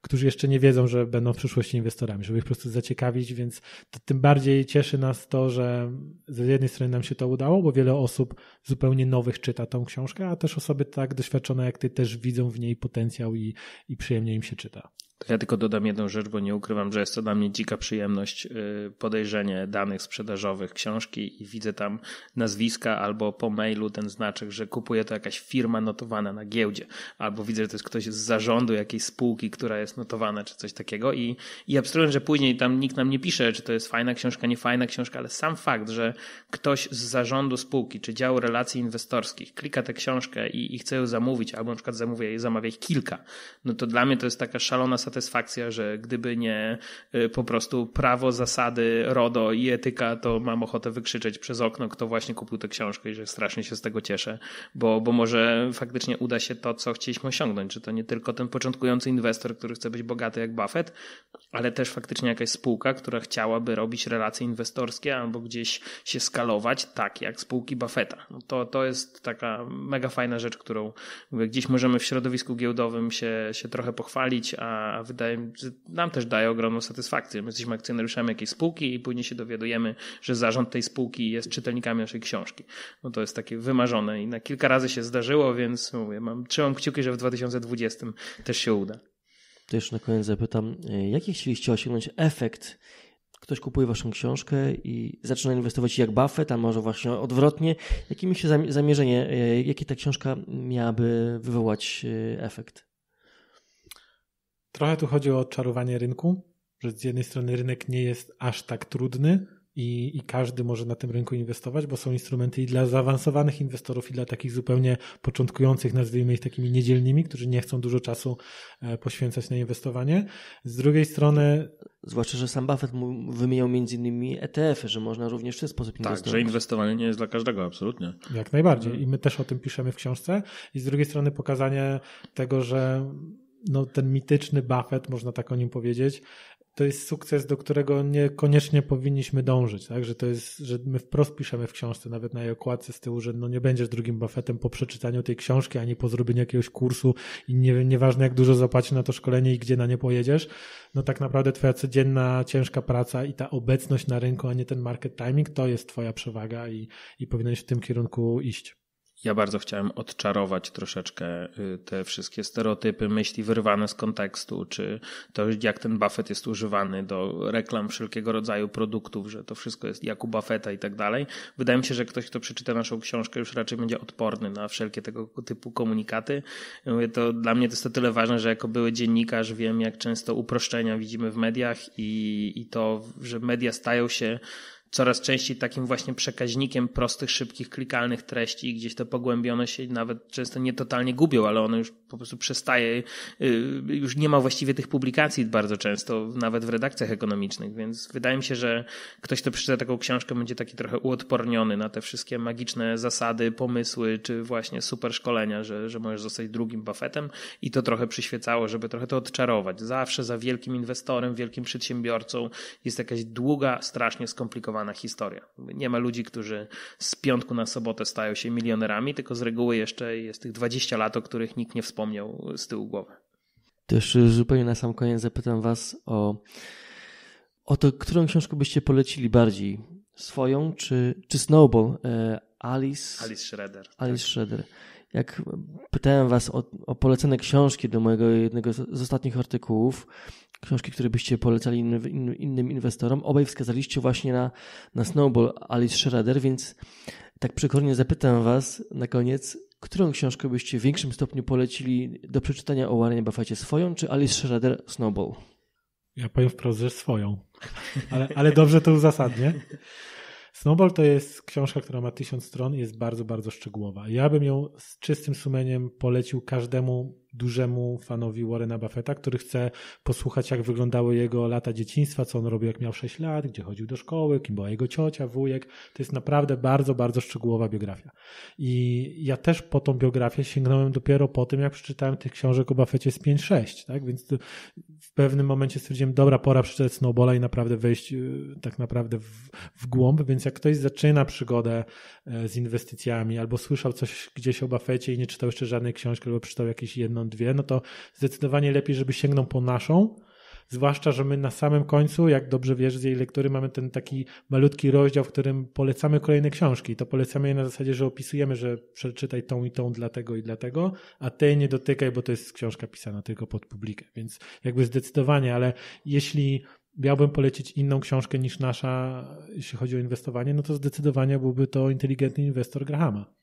S3: którzy jeszcze nie wiedzą, że będą w przyszłości inwestorami, żeby ich po prostu zaciekawić, więc tym bardziej cieszy nas to, że z jednej strony nam się to udało, bo wiele osób zupełnie nowych czyta tą książkę, a też osoby tak doświadczone jak ty też widzą w niej potencjał i, i przyjemnie im się czyta.
S2: Ja tylko dodam jedną rzecz, bo nie ukrywam, że jest to dla mnie dzika przyjemność y, podejrzenie danych sprzedażowych książki i widzę tam nazwiska albo po mailu ten znaczek, że kupuje to jakaś firma notowana na giełdzie, albo widzę, że to jest ktoś z zarządu jakiejś spółki, która jest notowana, czy coś takiego. I, i abstrahując, że później tam nikt nam nie pisze, czy to jest fajna książka, nie fajna książka, ale sam fakt, że ktoś z zarządu spółki, czy działu relacji, relacji inwestorskich, klika tę książkę i, i chce ją zamówić, albo na przykład zamawia, zamawia ich kilka, no to dla mnie to jest taka szalona satysfakcja, że gdyby nie y, po prostu prawo, zasady, RODO i etyka, to mam ochotę wykrzyczeć przez okno, kto właśnie kupił tę książkę i że strasznie się z tego cieszę, bo, bo może faktycznie uda się to, co chcieliśmy osiągnąć, czy to nie tylko ten początkujący inwestor, który chce być bogaty jak Buffett, ale też faktycznie jakaś spółka, która chciałaby robić relacje inwestorskie albo gdzieś się skalować tak jak spółki Buffetta. No to, to jest taka mega fajna rzecz, którą gdzieś możemy w środowisku giełdowym się, się trochę pochwalić, a wydaje mi się, nam też daje ogromną satysfakcję. My jesteśmy akcjonariuszami jakiejś spółki i później się dowiadujemy, że zarząd tej spółki jest czytelnikami naszej książki. No to jest takie wymarzone i na kilka razy się zdarzyło, więc mówię, mam, trzymam kciuki, że w 2020 też się
S1: uda. To jeszcze na koniec zapytam, e, jaki chcieliście osiągnąć efekt ktoś kupuje waszą książkę i zaczyna inwestować jak Buffett, a może właśnie odwrotnie. Jakie mi się zamierzenie, e, jaki ta książka miałaby wywołać e, efekt? Trochę tu
S3: chodzi o odczarowanie rynku, że z jednej strony rynek
S1: nie jest aż
S3: tak trudny, i, i każdy może na tym rynku inwestować, bo są instrumenty i dla zaawansowanych inwestorów, i dla takich zupełnie początkujących, nazwijmy ich takimi niedzielnymi, którzy nie chcą dużo czasu
S1: e, poświęcać na inwestowanie. Z drugiej strony. Zwłaszcza, że sam Buffett wymieniał między innymi ETF-y, że można również w ten sposób tak, inwestować. Tak, że
S2: inwestowanie nie jest dla każdego, absolutnie.
S1: Jak
S3: najbardziej. Mhm. I my też o tym piszemy w książce. I z drugiej strony pokazanie tego, że no, ten mityczny Buffett, można tak o nim powiedzieć, to jest sukces, do którego niekoniecznie powinniśmy dążyć, tak? Że to jest, że my wprost piszemy w książce, nawet na jej okładce z tyłu, że no nie będziesz drugim Buffettem po przeczytaniu tej książki, ani po zrobieniu jakiegoś kursu i nie, nieważne jak dużo zapłaci na to szkolenie i gdzie na nie pojedziesz, no tak naprawdę twoja codzienna, ciężka praca i ta obecność na rynku, a nie ten market timing, to jest twoja przewaga i, i powinieneś w tym kierunku iść
S2: ja bardzo chciałem odczarować troszeczkę y, te wszystkie stereotypy, myśli wyrwane z kontekstu, czy to jak ten Buffett jest używany do reklam wszelkiego rodzaju produktów, że to wszystko jest jak u Buffetta i tak dalej. Wydaje mi się, że ktoś, kto przeczyta naszą książkę, już raczej będzie odporny na wszelkie tego typu komunikaty. Ja mówię, to dla mnie to jest to tyle ważne, że jako były dziennikarz wiem, jak często uproszczenia widzimy w mediach i, i to, że media stają się coraz częściej takim właśnie przekaźnikiem prostych, szybkich, klikalnych treści i gdzieś to pogłębione się nawet często nie totalnie gubią, ale one już po prostu przestaje, y, już nie ma właściwie tych publikacji bardzo często, nawet w redakcjach ekonomicznych, więc wydaje mi się, że ktoś, kto przeczyta taką książkę, będzie taki trochę uodporniony na te wszystkie magiczne zasady, pomysły, czy właśnie super szkolenia, że, że możesz zostać drugim Buffettem i to trochę przyświecało, żeby trochę to odczarować. Zawsze za wielkim inwestorem, wielkim przedsiębiorcą jest jakaś długa, strasznie skomplikowana skomplikowana historia. Nie ma ludzi, którzy z piątku na sobotę stają się milionerami, tylko z reguły jeszcze jest tych 20 lat, o których nikt nie wspomniał z tyłu głowy.
S1: Też y, zupełnie na sam koniec zapytam Was o, o to, którą książkę byście polecili bardziej? Swoją czy, czy Snowball? E, Alice, Alice Schroeder. Alice tak. Schroeder jak pytałem Was o, o polecane książki do mojego jednego z ostatnich artykułów, książki, które byście polecali innym, innym inwestorom, obaj wskazaliście właśnie na, na Snowball Alice Schrader, więc tak przykornie zapytam Was na koniec, którą książkę byście w większym stopniu polecili do przeczytania o Warrenie Buffetcie swoją, czy Alice Schrader Snowball? Ja powiem wprost, że swoją,
S3: ale, ale dobrze to uzasadnię. Snowball to jest książka, która ma tysiąc stron i jest bardzo, bardzo szczegółowa. Ja bym ją z czystym sumieniem polecił każdemu dużemu fanowi Warrena Buffetta, który chce posłuchać, jak wyglądały jego lata dzieciństwa, co on robił, jak miał 6 lat, gdzie chodził do szkoły, kim była jego ciocia, wujek. To jest naprawdę bardzo, bardzo szczegółowa biografia. I ja też po tą biografię sięgnąłem dopiero po tym, jak przeczytałem tych książek o Buffecie z 5-6, tak? Więc pewnym momencie stwierdziłem, dobra, pora przeczytać Snowballa i naprawdę wejść y, tak naprawdę w, w głąb, więc jak ktoś zaczyna przygodę e, z inwestycjami albo słyszał coś gdzieś o bafecie i nie czytał jeszcze żadnej książki albo przeczytał jakieś jedną, dwie, no to zdecydowanie lepiej, żeby sięgnął po naszą, Zwłaszcza, że my na samym końcu, jak dobrze wiesz z jej lektury, mamy ten taki malutki rozdział, w którym polecamy kolejne książki. To polecamy je na zasadzie, że opisujemy, że przeczytaj tą i tą dla tego i dla tego, a tej nie dotykaj, bo to jest książka pisana tylko pod publikę. Więc jakby zdecydowanie, ale jeśli miałbym polecić inną książkę niż nasza, jeśli chodzi o inwestowanie, no to zdecydowanie byłby to inteligentny inwestor Grahama.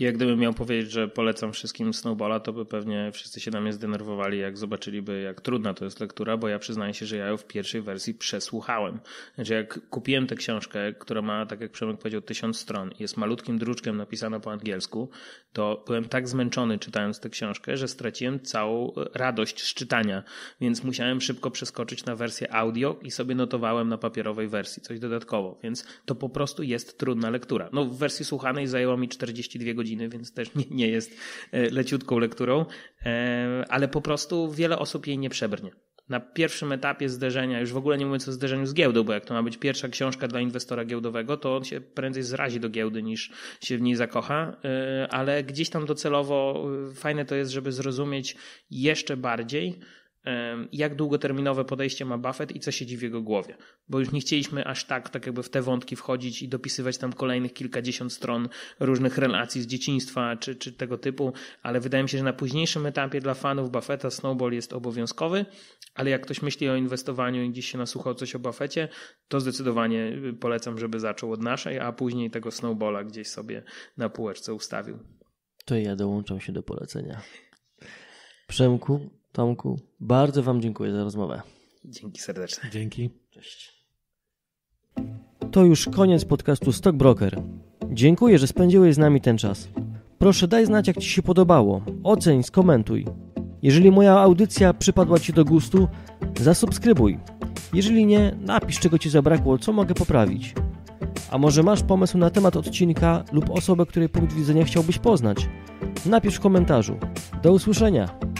S2: Jak gdybym miał powiedzieć, że polecam wszystkim Snowballa, to by pewnie wszyscy się na mnie zdenerwowali, jak zobaczyliby, jak trudna to jest lektura, bo ja przyznaję się, że ja ją w pierwszej wersji przesłuchałem. Znaczy, jak kupiłem tę książkę, która ma, tak jak Przemek powiedział, tysiąc stron, jest malutkim druczkiem napisana po angielsku, to byłem tak zmęczony czytając tę książkę, że straciłem całą e, radość z czytania, więc musiałem szybko przeskoczyć na wersję audio i sobie notowałem na papierowej wersji coś dodatkowo, więc to po prostu jest trudna lektura. No, w wersji słuchanej zajęło mi 42 godziny godziny, więc też nie, nie jest e, leciutką lekturą, e, ale po prostu wiele osób jej nie przebrnie na pierwszym etapie zderzenia, już w ogóle nie mówiąc o zderzeniu z giełdą, bo jak to ma być pierwsza książka dla inwestora giełdowego, to on się prędzej zrazi do giełdy niż się w niej zakocha, e, ale gdzieś tam docelowo fajne to jest, żeby zrozumieć jeszcze bardziej, jak długoterminowe podejście ma Buffett i co siedzi w jego głowie. Bo już nie chcieliśmy aż tak, tak jakby w te wątki wchodzić i dopisywać tam kolejnych kilkadziesiąt stron różnych relacji z dzieciństwa czy, czy tego typu, ale wydaje mi się, że na późniejszym etapie dla fanów Buffetta Snowball jest obowiązkowy, ale jak ktoś myśli o inwestowaniu i gdzieś się nasłuchał coś o Buffecie, to zdecydowanie y, polecam, żeby zaczął od naszej, a później tego Snowballa gdzieś sobie na półeczce ustawił.
S1: To ja dołączam się do polecenia. Przemku, Tomku, bardzo Wam dziękuję za rozmowę.
S3: Dzięki serdecznie. Dzięki. Cześć.
S1: To już koniec podcastu Stockbroker. Dziękuję, że spędziłeś z nami ten czas. Proszę daj znać, jak Ci się podobało. Oceń, skomentuj. Jeżeli moja audycja przypadła Ci do gustu, zasubskrybuj. Jeżeli nie, napisz, czego Ci zabrakło, co mogę poprawić. A może masz pomysł na temat odcinka lub osobę, której punkt widzenia chciałbyś poznać? Napisz w komentarzu. Do usłyszenia!